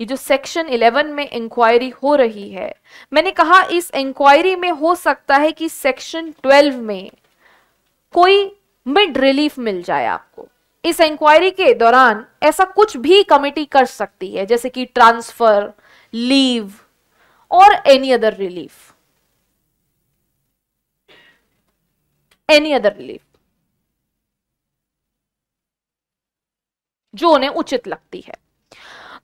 ये जो सेक्शन 11 में इंक्वायरी हो रही है मैंने कहा इस इंक्वायरी में हो सकता है कि सेक्शन 12 में कोई मिड रिलीफ मिल जाए आपको इस इंक्वायरी के दौरान ऐसा कुछ भी कमेटी कर सकती है जैसे कि ट्रांसफर लीव और any other relief any other relief जो उन्हें उचित लगती है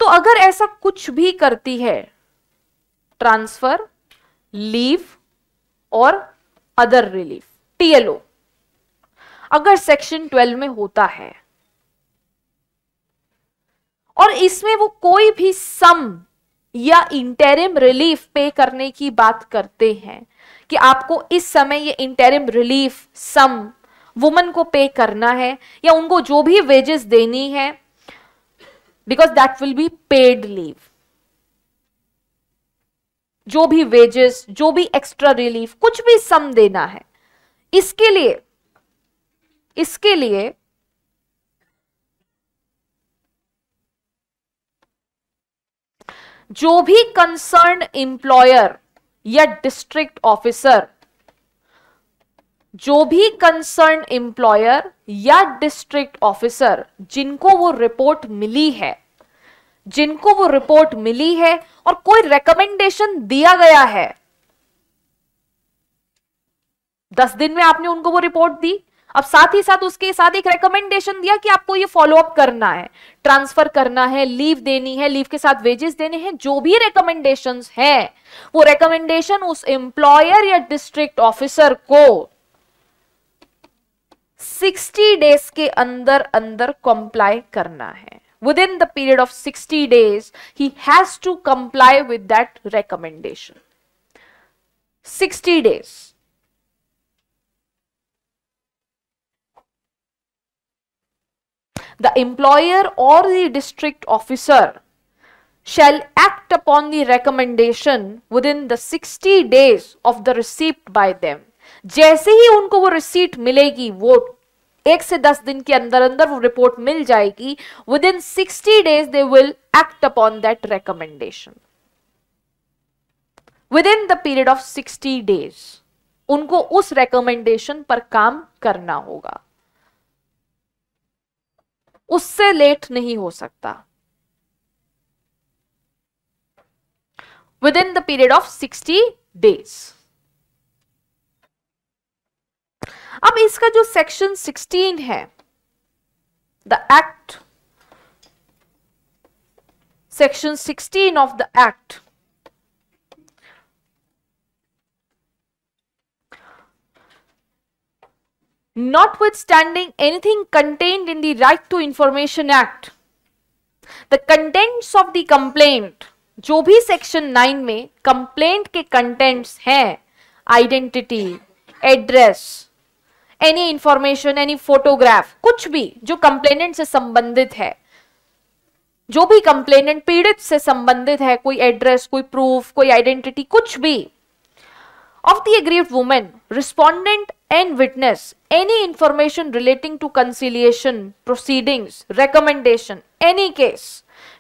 तो अगर ऐसा कुछ भी करती है ट्रांसफर लीव और अदर रिलीफ टीएलओ अगर सेक्शन 12 में होता है और इसमें वो कोई भी सम या इंटेरिम रिलीफ पे करने की बात करते हैं कि आपको इस समय ये इंटेरिम रिलीफ सम वुमन को पे करना है या उनको जो भी वेजेस देनी है because that will be paid leave जो भी वेजेस जो भी एक्स्ट्रा रिलीफ कुछ भी सम देना है इसके लिए इसके लिए जो भी कंसर्न इंप्लॉयर या डिस्ट्रिक्ट ऑफिसर जो भी कंसर्न इंप्लॉयर या डिस्ट्रिक्ट ऑफिसर जिनको वो रिपोर्ट मिली है जिनको वो रिपोर्ट मिली है और कोई रिकमेंडेशन दिया गया है दस दिन में आपने उनको वो रिपोर्ट दी अब साथ ही साथ उसके साथ एक रिकमेंडेशन दिया कि आपको ये फॉलोअप करना है ट्रांसफर करना है लीव देनी है लीव के साथ वेजेस देने हैं जो भी रिकमेंडेशन है वो रिकमेंडेशन उस एम्प्लॉयर या डिस्ट्रिक्ट ऑफिसर को 60 डेज के अंदर अंदर कंप्लाई करना है within the period of 60 days he has to comply with that recommendation 60 days the employer or the district officer shall act upon the recommendation within the 60 days of the receipt by them. जैसे ही उनको वो receipt मिलेगी, वो एक से दस दिन के अंदर अंदर वो report मिल जाएगी, within 60 days they will act upon that recommendation. Within the period of 60 days, उनको उस recommendation पर काम करना होगा. उससे लेट नहीं हो सकता within the period of 60 days अब इसका जो सेक्शन 16 है the act section 16 of the act notwithstanding anything contained in the Right to Information Act, the contents of the complaint, जो भी सेक्शन 9 में कंप्लेंट के कंटेंट्स हैं identity address any information any photograph कुछ भी जो कंप्लेनेंट से संबंधित है जो भी कंप्लेनेंट पीड़ित से संबंधित है कोई एड्रेस कोई प्रूफ कोई आइडेंटिटी कुछ भी of the aggrieve women respondent and witness any information relating to conciliation proceedings recommendation any case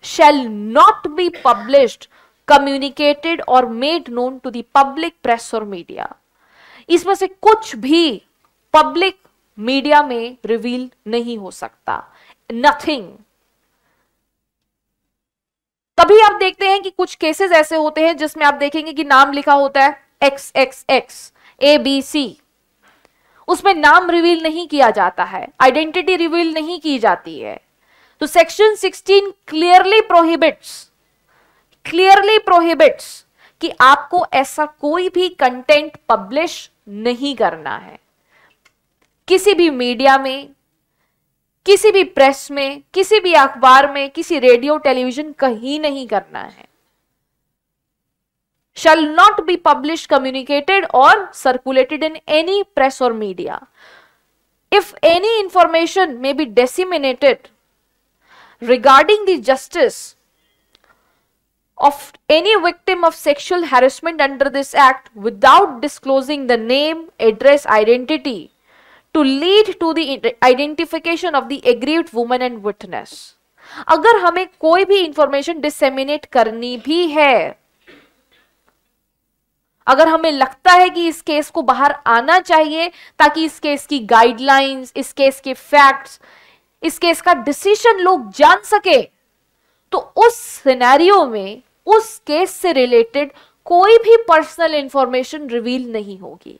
shall not be published communicated or made known to the public press or media इसमें से कुछ भी public media में reveal नहीं हो सकता nothing कभी आप देखते हैं कि कुछ केसेस ऐसे होते हैं जिसमें आप देखेंगे कि नाम लिखा होता है X X X A B C उसमें नाम रिवील नहीं किया जाता है आइडेंटिटी रिवील नहीं की जाती है तो section 16 clearly prohibits clearly prohibits कि आपको ऐसा कोई भी कंटेंट पब्लिश नहीं करना है किसी भी मीडिया में किसी भी प्रेस में किसी भी अखबार में किसी रेडियो टेलीविजन कहीं नहीं करना है shall not be published, communicated or circulated in any press or media. If any information may be disseminated regarding the justice of any victim of sexual harassment under this act without disclosing the name, address, identity to lead to the identification of the aggrieved woman and witness. अगर हमें कोई भी information disseminate करनी भी है अगर हमें लगता है कि इस केस को बाहर आना चाहिए ताकि इस केस की गाइडलाइंस इस केस के फैक्ट्स इस केस का डिसीजन लोग जान सके तो उस सिनेरियो में उस केस से रिलेटेड कोई भी पर्सनल इंफॉर्मेशन रिवील नहीं होगी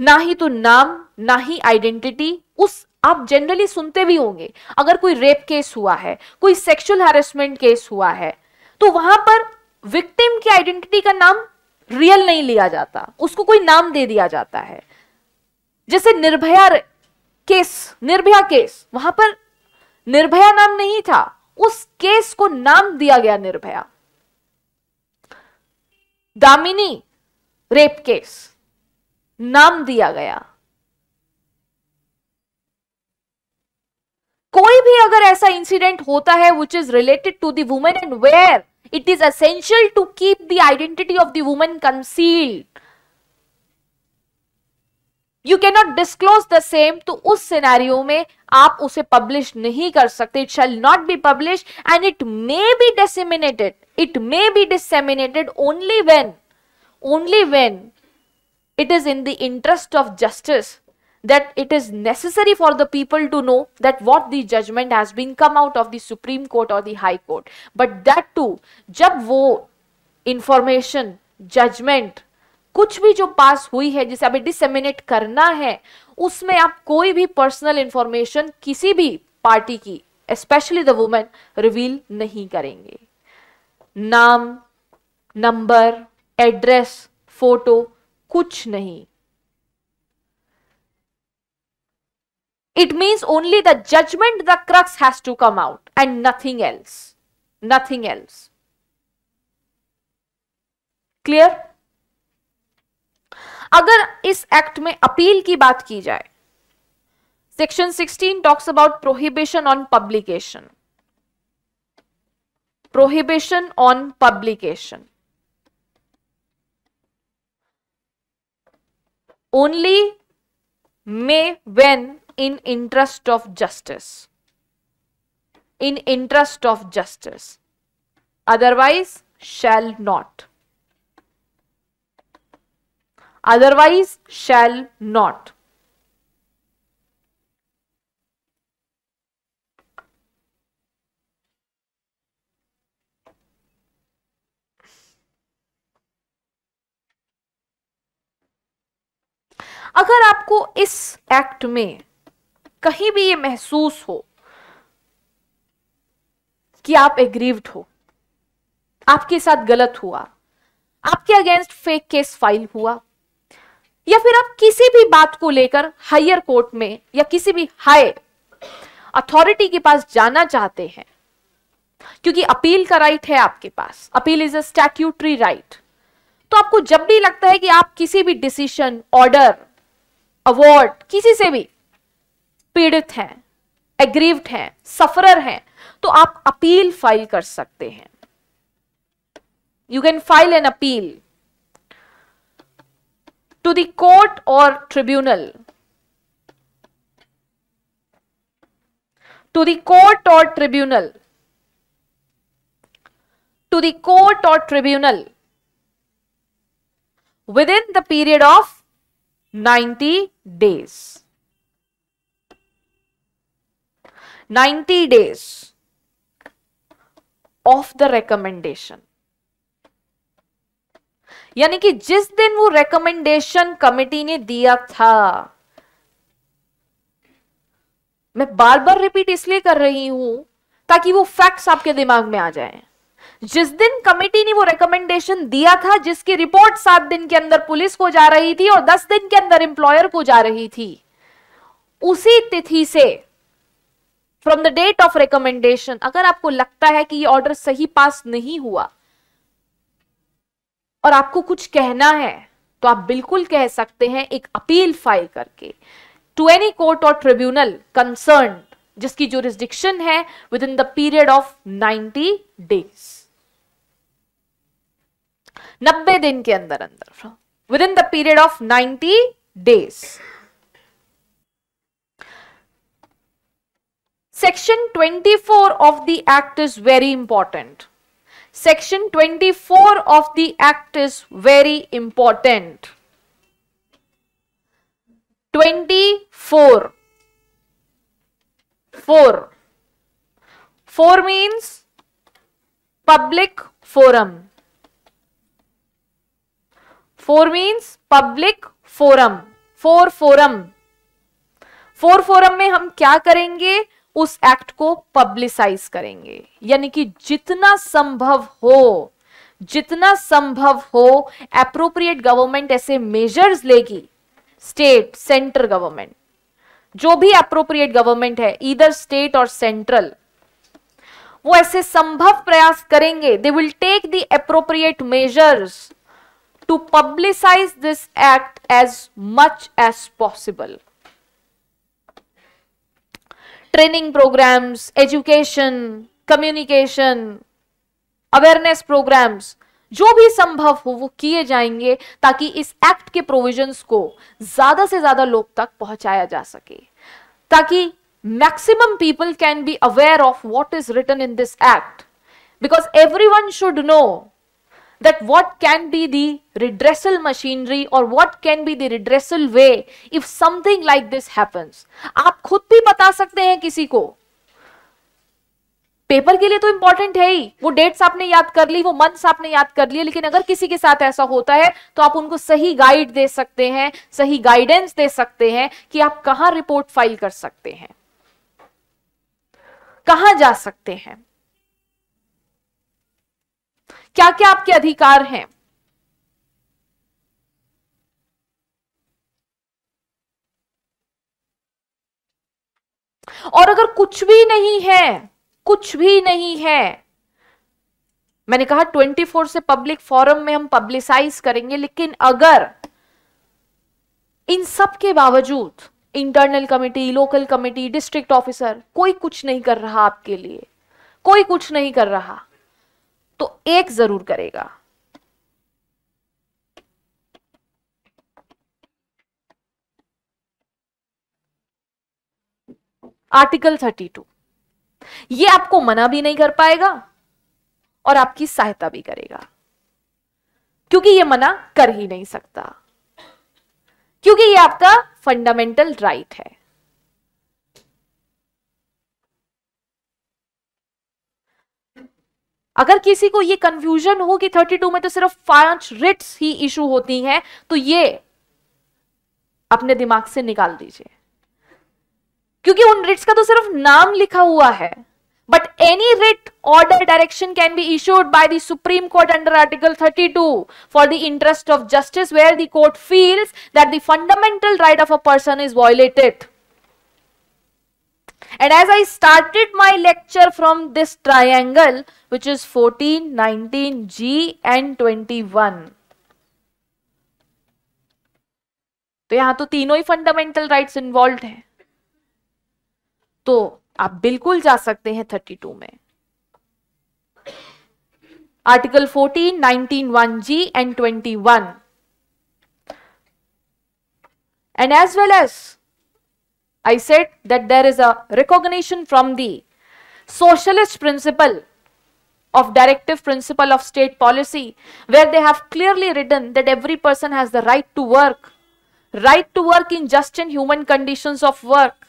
ना ही तो नाम ना ही आइडेंटिटी उस आप जनरली सुनते भी होंगे अगर कोई रेप केस हुआ है कोई सेक्सुअल हेरेसमेंट केस हुआ है तो वहां पर विक्टिम की आइडेंटिटी का नाम रियल नहीं लिया जाता उसको कोई नाम दे दिया जाता है जैसे निर्भया केस निर्भया केस वहां पर निर्भया नाम नहीं था उस केस को नाम दिया गया निर्भया दामिनी रेप केस नाम दिया गया कोई भी अगर ऐसा इंसिडेंट होता है which is related to women women and where it is essential to keep the identity of the woman concealed. You cannot disclose the same to us scenario mein aap use publish nahi kar It shall not be published and it may be disseminated. It may be disseminated only when, only when it is in the interest of justice. that it is necessary for the people to know that what the judgment has been come out of the Supreme Court or the High Court. But that too, jab wo information judgment कुछ भी जो पास हुई है जिसे अभी disseminate करना है उसमें आप कोई भी पर्सनल इंफॉर्मेशन किसी भी पार्टी की स्पेशली द वुमेन रिवील नहीं करेंगे नाम नंबर एड्रेस फोटो कुछ नहीं It means only the judgment, the crux has to come out and nothing else. Nothing else. Clear? अगर इस एक्ट में अपील की बात की जाए section 16 talks about prohibition on publication prohibition on publication only may when in interest of justice in interest of justice otherwise shall not otherwise shall not अगर आपको इस एक्ट में कहीं भी ये महसूस हो कि आप एग्रीव्ड हो आपके साथ गलत हुआ आपके अगेंस्ट फेक केस फाइल हुआ या फिर आप किसी भी बात को लेकर हायर कोर्ट में या किसी भी हाई अथॉरिटी के पास जाना चाहते हैं क्योंकि अपील का राइट है आपके पास appeal is a statutory right तो आपको जब भी लगता है कि आप किसी भी डिसीशन ऑर्डर अवार्ड किसी से भी पीड़ित है एग्रीव है सफरर है तो आप अपील फाइल कर सकते हैं you can file an appeal to the court or tribunal to the court or tribunal to the court or tribunal within the period of 90 days 90 days of the recommendation यानी कि जिस दिन वो recommendation committee ने दिया था मैं बार बार repeat इसलिए कर रही हूं ताकि वो फैक्ट्स आपके दिमाग में आ जाए जिस दिन कमेटी ने वो रिकमेंडेशन दिया था जिसकी रिपोर्ट सात दिन के अंदर पुलिस को जा रही थी और दस दिन के अंदर एम्प्लॉयर को जा रही थी उसी तिथि से from the date of recommendation अगर आपको लगता है कि ये ऑर्डर सही पास नहीं हुआ और आपको कुछ कहना है तो आप बिल्कुल कह सकते हैं एक अपील फाइल करके to any court or tribunal concern जिसकी जोरिस्डिक्शन है within the period of 90 days 90 दिन के अंदर अंदर within the period of 90 days section 24 of the act is very important section 24 of the act is very important 24 4 4 means public forum 4 means public forum 4 forum 4 forum में हम क्या करेंगे उस act को पब्लिसाइज करेंगे यानी कि जितना संभव हो जितना संभव हो अप्रोप्रिएट गवर्नमेंट ऐसे मेजर्स लेगी स्टेट सेंट्रल गवर्नमेंट जो भी अप्रोप्रिएट गवर्नमेंट है इधर स्टेट और सेंट्रल वो ऐसे संभव प्रयास करेंगे they will take the appropriate measures to publicise this act as much as possible training programmes education communication awareness programmes जो भी संभव हो वो किए जाएंगे ताकि इस एक्ट के प्रोविजंस को ज्यादा से ज्यादा लोग तक पहुंचाया जा सके ताकि maximum people can be aware of what is written in this act because everyone should know that what can be the redressal machinery or what can be the redressal way if something like this happens आप खुद भी बता सकते हैं किसी को paper के लिए तो इंपॉर्टेंट है ही वो डेट्स आपने याद कर ली वो मंथ्स आपने याद कर लिए लेकिन अगर किसी के साथ ऐसा होता है तो आप उनको सही गाइड दे सकते हैं सही गाइडेंस दे सकते हैं कि आप कहां रिपोर्ट फाइल कर सकते हैं कहां जा सकते हैं क्या क्या आपके अधिकार हैं और अगर कुछ भी नहीं है कुछ भी नहीं है मैंने कहा 24 से पब्लिक फोरम में हम पब्लिसाइज करेंगे लेकिन अगर इन सब के बावजूद internal committee local committee district officer कोई कुछ नहीं कर रहा आपके लिए कोई कुछ नहीं कर रहा तो एक जरूर करेगा आर्टिकल थर्टी टू ये आपको मना भी नहीं कर पाएगा और आपकी सहायता भी करेगा क्योंकि ये मना कर ही नहीं सकता क्योंकि ये आपका फंडामेंटल राइट right है अगर किसी को ये कंफ्यूजन हो कि 32 में तो सिर्फ पांच रिट्स ही इशू होती हैं तो ये अपने दिमाग से निकाल दीजिए क्योंकि उन रिट्स का तो सिर्फ नाम लिखा हुआ है but any writ order direction can be issued by the Supreme Court under article 32 for the interest of justice where the court feels that the fundamental right of a person is violated and as I start my lecture from this triangle which is fourteen nineteen G and twenty one तो यहां तो तीनों ही fundamental right involve है तो आप बिल्कुल जा सकते हैं थर्टी टू में article fourteen nineteen one G and twenty one and as well as I said that there is a recognition from the socialist principle of directive principle of state policy where they have clearly written that every person has the right to work, right to work in just and human conditions of work.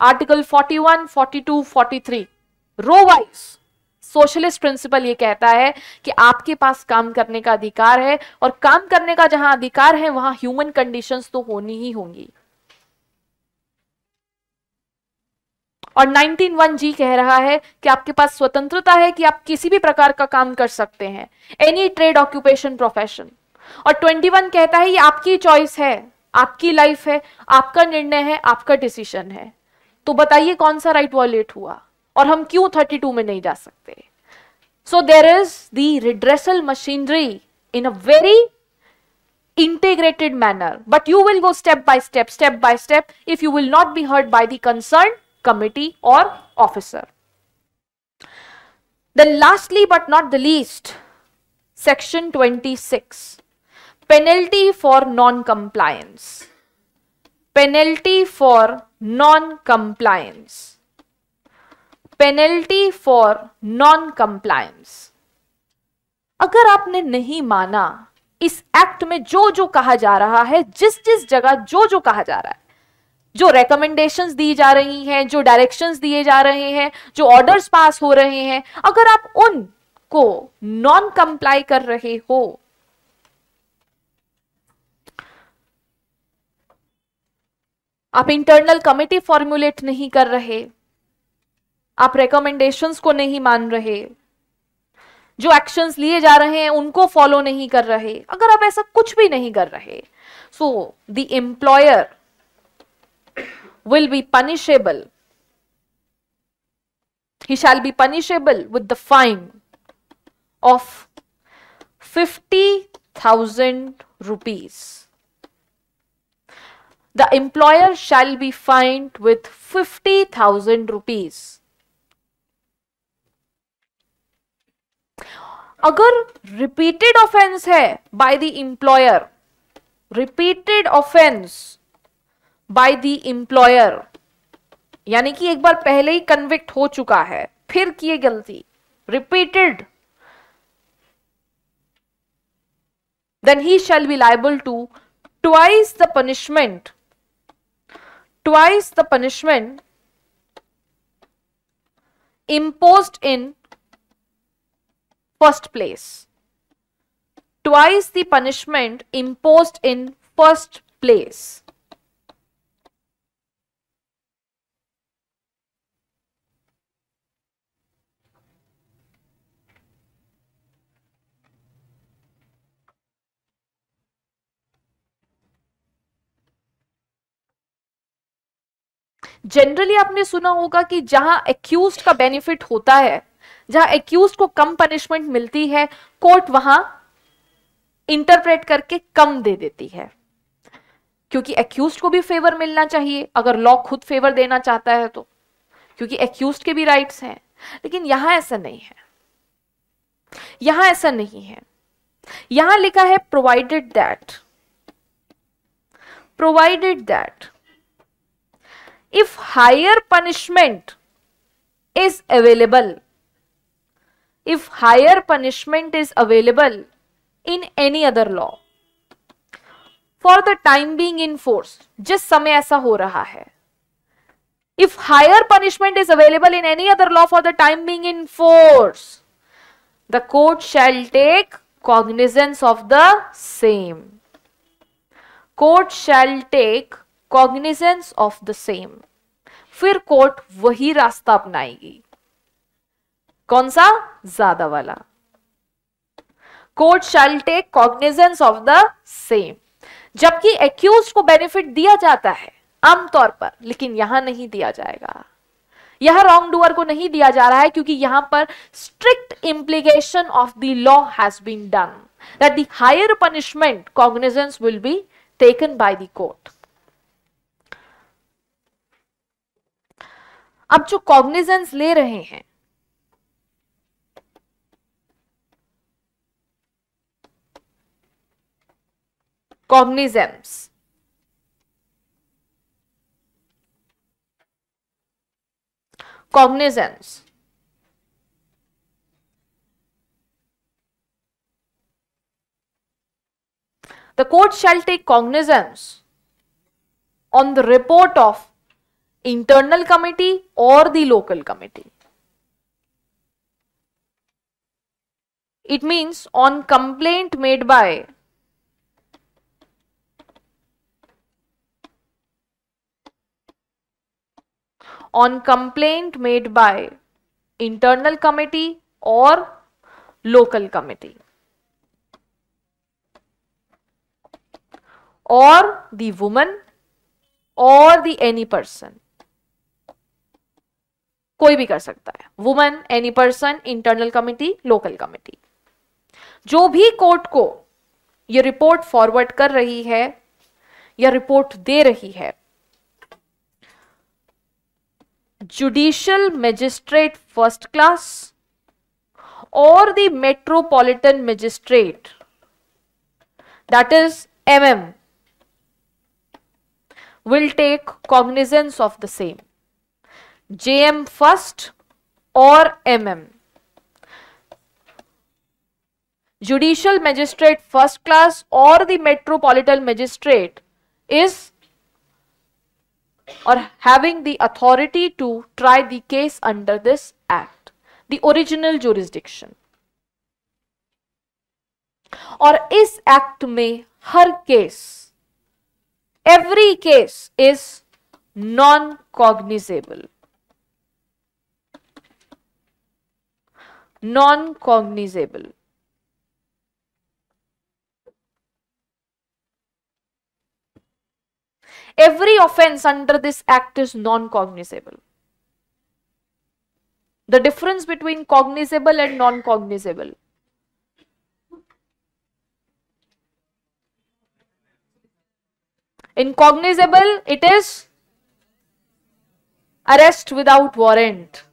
Article 41, 42, 43, row wise socialist principle ये कहता है कि आपके पास काम करने का अधिकार है और काम करने का जहां अधिकार है वहां ह्यूमन कंडीशन तो होनी ही होंगी और 191 जी कह रहा है कि आपके पास स्वतंत्रता है कि आप किसी भी प्रकार का काम कर सकते हैं एनी ट्रेड ऑक्यूपेशन प्रोफेशन और 21 कहता है ये आपकी चॉइस है आपकी लाइफ है आपका निर्णय है आपका डिसीजन है तो बताइए कौन सा राइट वॉलेट हुआ और हम क्यों 32 में नहीं जा सकते so there is the redressal machinery in a integrated manner but you will go step by step step by step if you will not be heard by the concerned committee or officer then lastly but not the least section 26 penalty for non compliance penalty for non compliance penalty for non compliance अगर आपने नहीं माना इस act में जो जो कहा जा रहा है जिस जिस जगह जो जो कहा जा रहा है जो रेकमेंडेशन दी जा रही हैं जो डायरेक्शंस दिए जा रहे हैं जो ऑर्डर्स पास हो रहे हैं अगर आप उन को नॉन कंप्लाई कर रहे हो आप इंटरनल कमेटी फॉर्मुलेट नहीं कर रहे आप रिकमेंडेशंस को नहीं मान रहे जो एक्शंस लिए जा रहे हैं उनको फॉलो नहीं कर रहे अगर आप ऐसा कुछ भी नहीं कर रहे so the employer will be punishable he shall be punishable with the fine of fifty thousand rupees the employer shall be fined with fifty thousand rupees अगर रिपीटेड ऑफेंस है by the employer repeated offence by the employer यानी कि एक बार पहले ही convict हो चुका है फिर किए गलती repeated then he shall be liable to twice the punishment twice the punishment impose in first place. Twice the punishment imposed in first place. Generally आपने सुना होगा कि जहां एक्यूज का बेनिफिट होता है जहां एक्यूज को कम पनिशमेंट मिलती है कोर्ट वहां इंटरप्रेट करके कम दे देती है क्योंकि एक्यूज को भी फेवर मिलना चाहिए अगर लॉ खुद फेवर देना चाहता है तो क्योंकि एक्यूज के भी राइट्स हैं लेकिन यहां ऐसा नहीं है यहां ऐसा नहीं है यहां लिखा है provided that provided that if higher punishment is available if higher punishment is available in any other law. For the time being in force, jis samay aisa ho raha hai if higher punishment is available in any other law for the time being in force the court shall take cognizance of the same court shall take cognizance of the same फिर court वही रास्ता अपनाएगी कौन सा ज्यादा वाला court shall take cognizance of the same जबकि accused को बेनिफिट दिया जाता है आमतौर पर लेकिन यहां नहीं दिया जाएगा यह रॉन्ग डूअर को नहीं दिया जा रहा है क्योंकि यहां पर strict implication of the law has been done that the higher punishment cognizance will be taken by the court अब जो कॉग्निजेंस ले रहे हैं cognizance. Cognizance. The court shall take cognizance on the report of internal committee or the local committee. It means on complaint made by on complaint made by internal committee or local committee or the woman or the any person कोई भी कर सकता है woman any person internal committee local committee जो भी court को ये report forward कर रही है या रिपोर्ट दे रही है judicial magistrate first class or the metropolitan magistrate that is mm will take cognizance of the same jm first or mm judicial magistrate first class or the metropolitan magistrate is or having the authority to try the case under this act, the original jurisdiction. Or is act, may her case. Every case is non cognizable. Non cognizable. Every offense under this act is non-cognizable. The difference between cognizable and non-cognizable. In cognizable, it is arrest without warrant.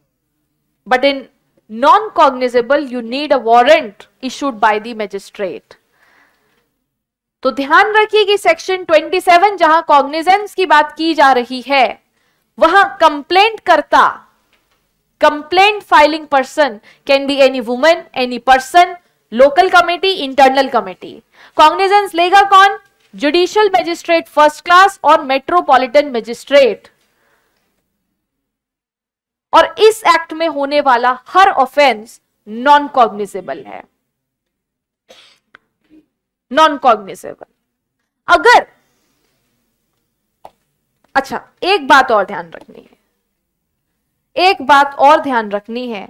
But in non-cognizable, you need a warrant issued by the magistrate. तो ध्यान रखिए कि section 27 जहां cognizance की बात की जा रही है वहां कंप्लेंट करता complaint filing person can be any women any person local committee internal committee cognizance लेगा कौन जुडिशियल मजिस्ट्रेट फर्स्ट क्लास और मेट्रोपॉलिटन मजिस्ट्रेट और इस एक्ट में होने वाला हर ऑफेंस नॉन कॉग्निजेबल है नॉन कॉग्निसेबल अगर अच्छा एक बात और ध्यान रखनी है एक बात और ध्यान रखनी है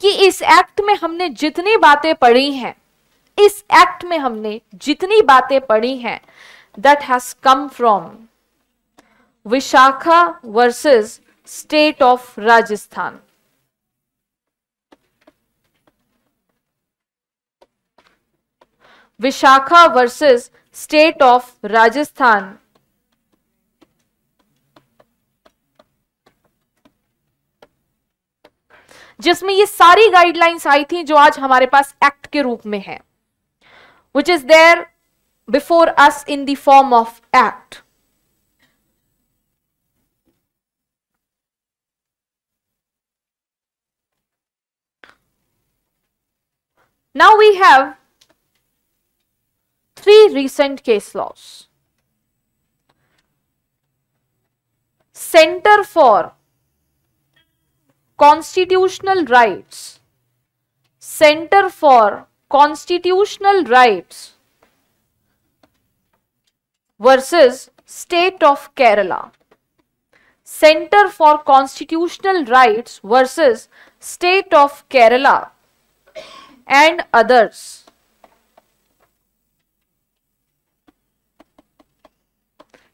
कि इस एक्ट में हमने जितनी बातें पढ़ी हैं इस एक्ट में हमने जितनी बातें पढ़ी हैं that has come from Vishakha versus state of Rajasthan Vishakha versus state of Rajasthan जिसमें ये सारी गाइडलाइंस आई थी जो आज हमारे पास एक्ट के रूप में है which is there before us in the form of act now we have three recent case laws. Center for Constitutional Rights, Center for Constitutional Rights versus State of Kerala. Center for Constitutional Rights versus State of Kerala and others.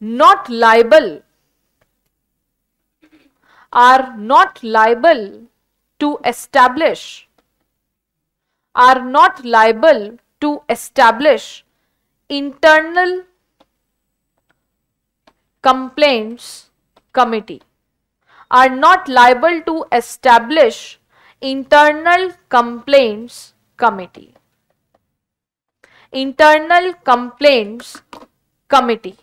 not liable are not liable to establish are not liable to establish internal complaints committee are not liable to establish internal complaints committee internal complaints committee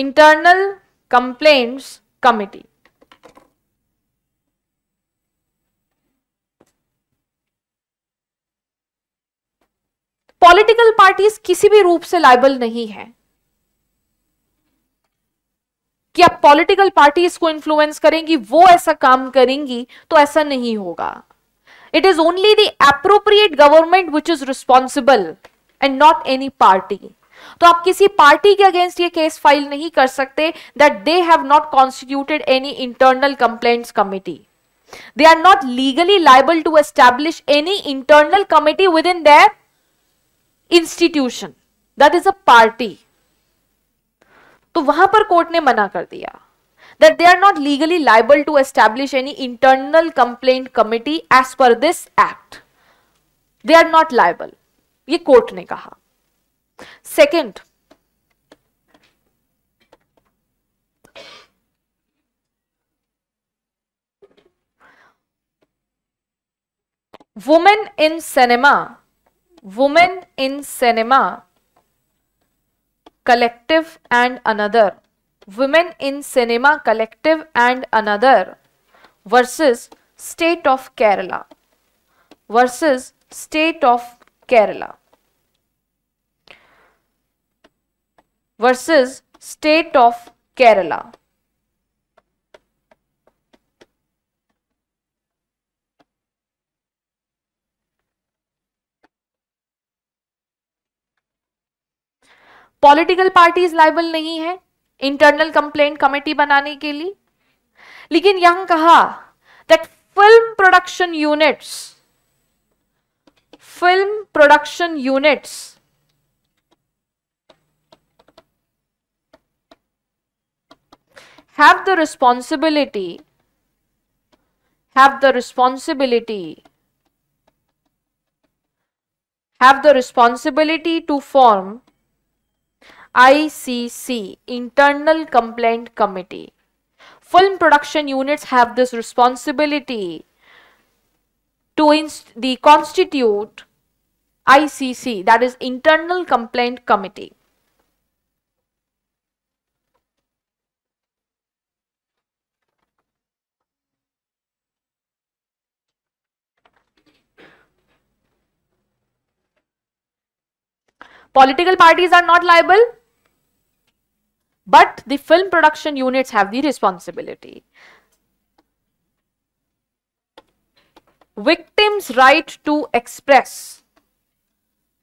internal complaints committee political parties किसी भी रूप से liable नहीं है कि आप political parties को influence करेंगी वो ऐसा काम करेंगी तो ऐसा नहीं होगा it is only the appropriate government which is responsible and not any party तो आप किसी पार्टी के अगेंस्ट ये केस फाइल नहीं कर सकते that they have not constituted any internal complaints committee they are not legally liable to establish any internal committee within their institution that is a party तो वहां पर court ने मना कर दिया that they are not legally liable to establish any internal complaint committee as per this act they are not liable ये court ने कहा Second, women in cinema, women in cinema, collective and another, women in cinema, collective and another versus state of Kerala versus state of Kerala. versus state of Kerala. Political parties liable नहीं है internal complaint committee बनाने के लिए लेकिन यहां कहा that film production units film production units have the responsibility have the responsibility have the responsibility to form ICC internal complaint committee film production units have this responsibility to the constitute ICC that is internal complaint committee Political parties are not liable, but the film production units have the responsibility. Victims' right to express.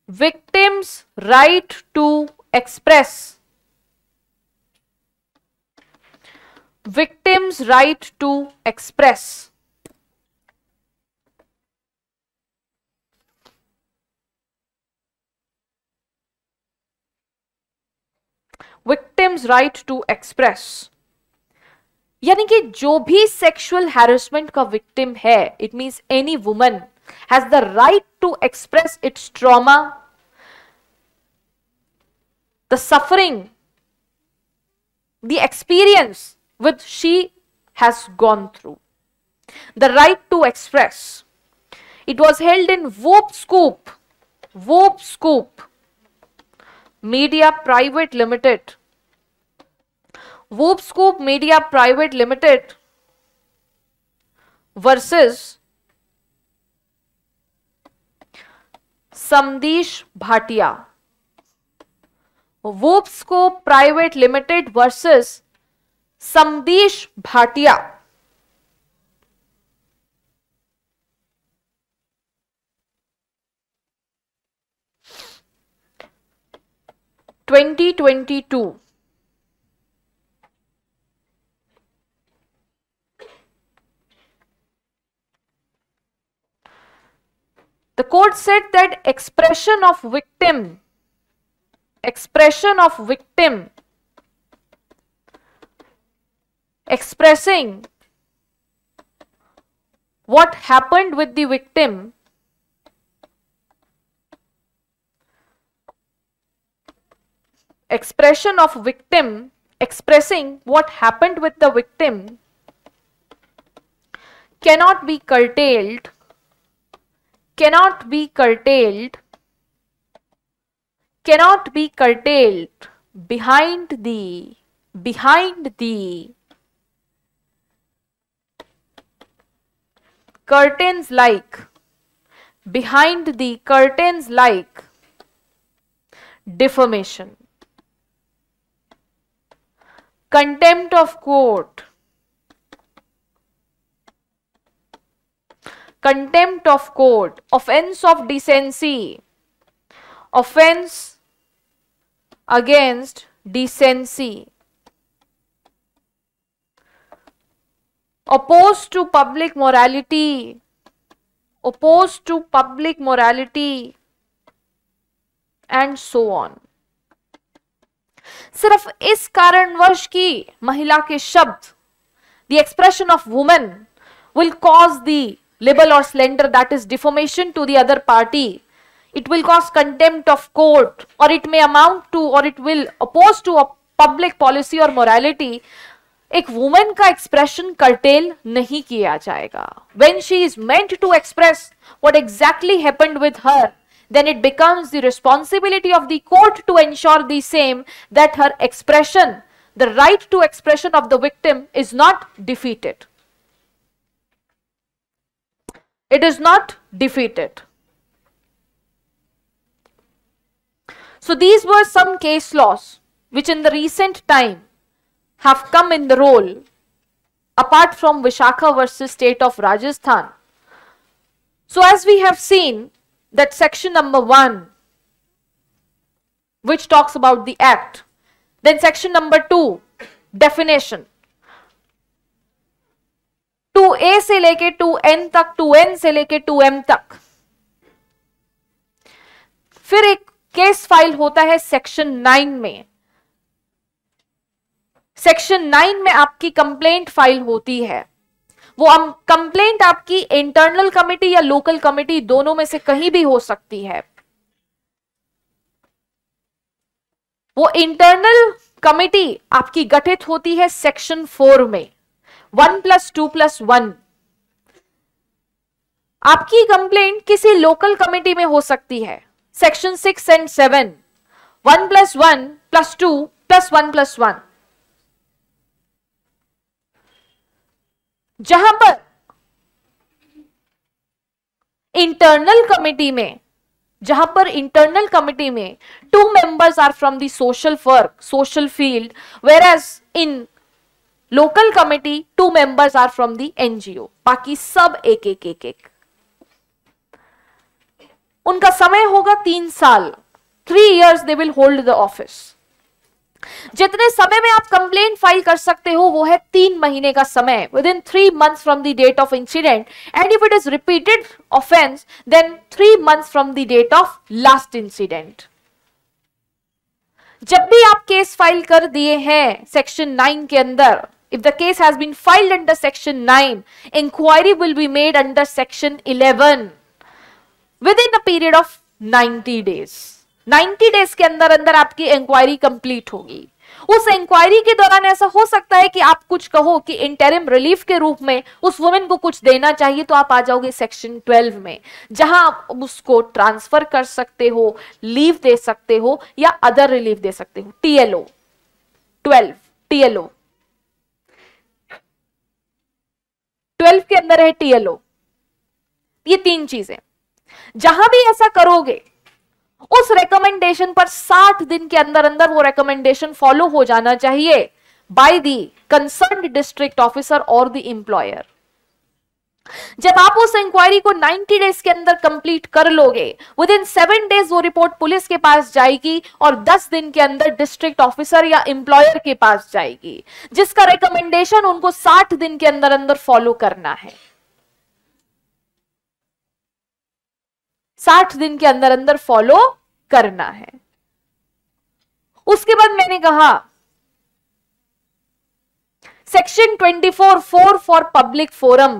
Victims' right to express. Victims' right to express. Victims right to express यानी कि जो भी sexual harassment का victim है it means any woman has the right to express its trauma the suffering, the experience which she has gone through. The right to express. It was held in Whoop Scoop, media private limited Whoop Scoop media private limited versus Samdish Bhatia Whoop Scoop private limited versus Samdish Bhatia 2022 The court said that expression of victim, expression of victim, expressing what happened with the victim expression of victim expressing what happened with the victim cannot be curtailed cannot be curtailed cannot be curtailed behind the behind the curtains like behind the curtains like defamation contempt of court contempt of court offense of decency offense against decency opposed to public morality opposed to public morality and so on सिर्फ इस कारणवश की महिला के शब्द the expression of women will cause the libel और slander that is defamation to the other party it will cause contempt of court और it may amount to और it will oppose to a public policy और morality एक women का expression curtail नहीं किया जाएगा when she is meant to express what exactly happen with her then it becomes the responsibility of the court to ensure the same that her expression, the right to expression of the victim is not defeated. It is not defeated. So these were some case laws which in the recent time have come in the role apart from Vishakha versus state of Rajasthan. So as we have seen that section number 1 which talks about the act then section number 2 definition 2a से लेके 2n तक 2n से लेके 2m तक फिर एक case file होता है सेक्शन 9 में सेक्शन 9 में आपकी कंप्लेंट फाइल होती है वो कंप्लेंट आपकी इंटरनल कमेटी या लोकल कमेटी दोनों में से कहीं भी हो सकती है वो इंटरनल कमेटी आपकी गठित होती है सेक्शन फोर में one plus two plus one आपकी कंप्लेंट किसी लोकल कमेटी में हो सकती है section six and seven one plus one plus two plus one plus one जहां पर इंटरनल कमिटी में जहां पर इंटरनल कमिटी में two members are from the social work social field whereas in local committee two members are from the NGO बाकी सब एक एक एक एक उनका समय होगा तीन साल three years they will hold the office जितने समय में आप कंप्लेन फाइल कर सकते हो वो है तीन महीने का समय within three month from the date of incident and if it is repeated offence then three month from the date of last incident जब भी आप केस फाइल कर दिए हैं सेक्शन नाइन के अंदर if the case has been filed under section nine inquiry will be made under section eleven within a period of ninety days 90 days के अंदर अंदर आपकी इंक्वायरी कंप्लीट होगी उस इंक्वायरी के दौरान ऐसा हो सकता है कि आप कुछ कहो कि इंटरिम रिलीफ के रूप में उस वुमेन को कुछ देना चाहिए तो आप आ जाओगे सेक्शन 12 में जहां आप उसको ट्रांसफर कर सकते हो लीव दे सकते हो या अदर रिलीफ दे सकते हो टीएलओ 12 टीएलओ 12 के अंदर है टीएलओ ये तीन चीजें जहां भी ऐसा करोगे उस रिकमेंडेशन पर 60 दिन के अंदर अंदर वो रिकमेंडेशन फॉलो हो जाना चाहिए by the concerned district officer और द इंप्लॉयर जब आप उस इंक्वायरी को 90 डेज के अंदर कंप्लीट कर लोगे विद इन सेवन डेज वो रिपोर्ट पुलिस के पास जाएगी और 10 दिन के अंदर डिस्ट्रिक्ट ऑफिसर या इंप्लॉयर के पास जाएगी जिसका रिकमेंडेशन उनको 60 दिन के अंदर अंदर फॉलो करना है साठ दिन के अंदर अंदर फॉलो करना है उसके बाद मैंने कहा section twenty four four for public forum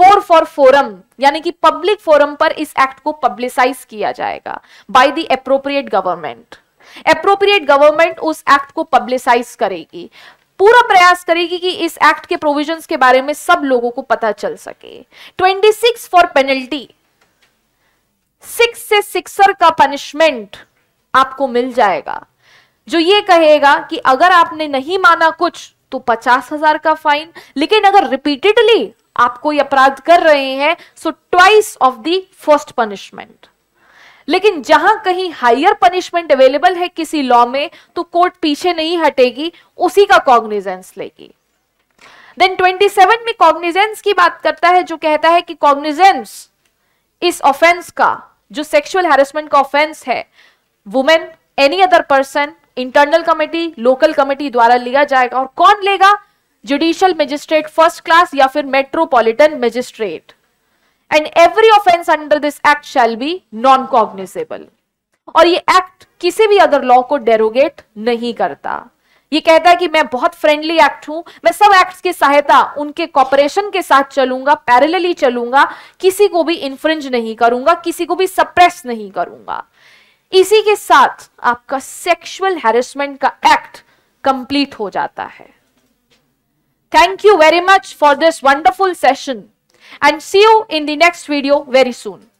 four for forum यानी कि पब्लिक फोरम पर इस एक्ट को पब्लिसाइज किया जाएगा by the appropriate government appropriate government उस एक्ट को पब्लिसाइज करेगी पूरा प्रयास करेगी कि इस एक्ट के प्रोविजंस के बारे में सब लोगों को पता चल सके 26 फॉर पेनल्टी सिक्स से सिक्सर का पनिशमेंट आपको मिल जाएगा जो ये कहेगा कि अगर आपने नहीं माना कुछ तो पचास हजार का फाइन लेकिन अगर रिपीटेडली आप कोई अपराध कर रहे हैं so twice of the first punishment लेकिन जहां कहीं हायर पनिशमेंट अवेलेबल है किसी लॉ में तो कोर्ट पीछे नहीं हटेगी उसी का कॉग्निजेंस लेगी देन 27 में कॉग्निजेंस की बात करता है जो कहता है कि कॉग्निजेंस इस ऑफेंस का जो सेक्सुअल हेरसमेंट का ऑफेंस है women any other person internal committee local committee द्वारा लिया जाएगा और कौन लेगा जुडिशियल मजिस्ट्रेट फर्स्ट क्लास या फिर metropolitan magistrate and every offence under this act shall be non cognizable और ये एक्ट किसी भी अदर लॉ को डेरोगेट नहीं करता ये कहता है कि मैं बहुत फ्रेंडली एक्ट हूं मैं सब एक्ट्स की सहायता उनके कॉपरेशन के साथ चलूंगा पैरेलली चलूंगा किसी को भी इन्फ्रिंज नहीं करूंगा किसी को भी सप्रेस नहीं करूंगा इसी के साथ आपका सेक्सुअल हेरसमेंट का एक्ट कंप्लीट हो जाता है thank you very much for this wonderful session and see you in the next video very soon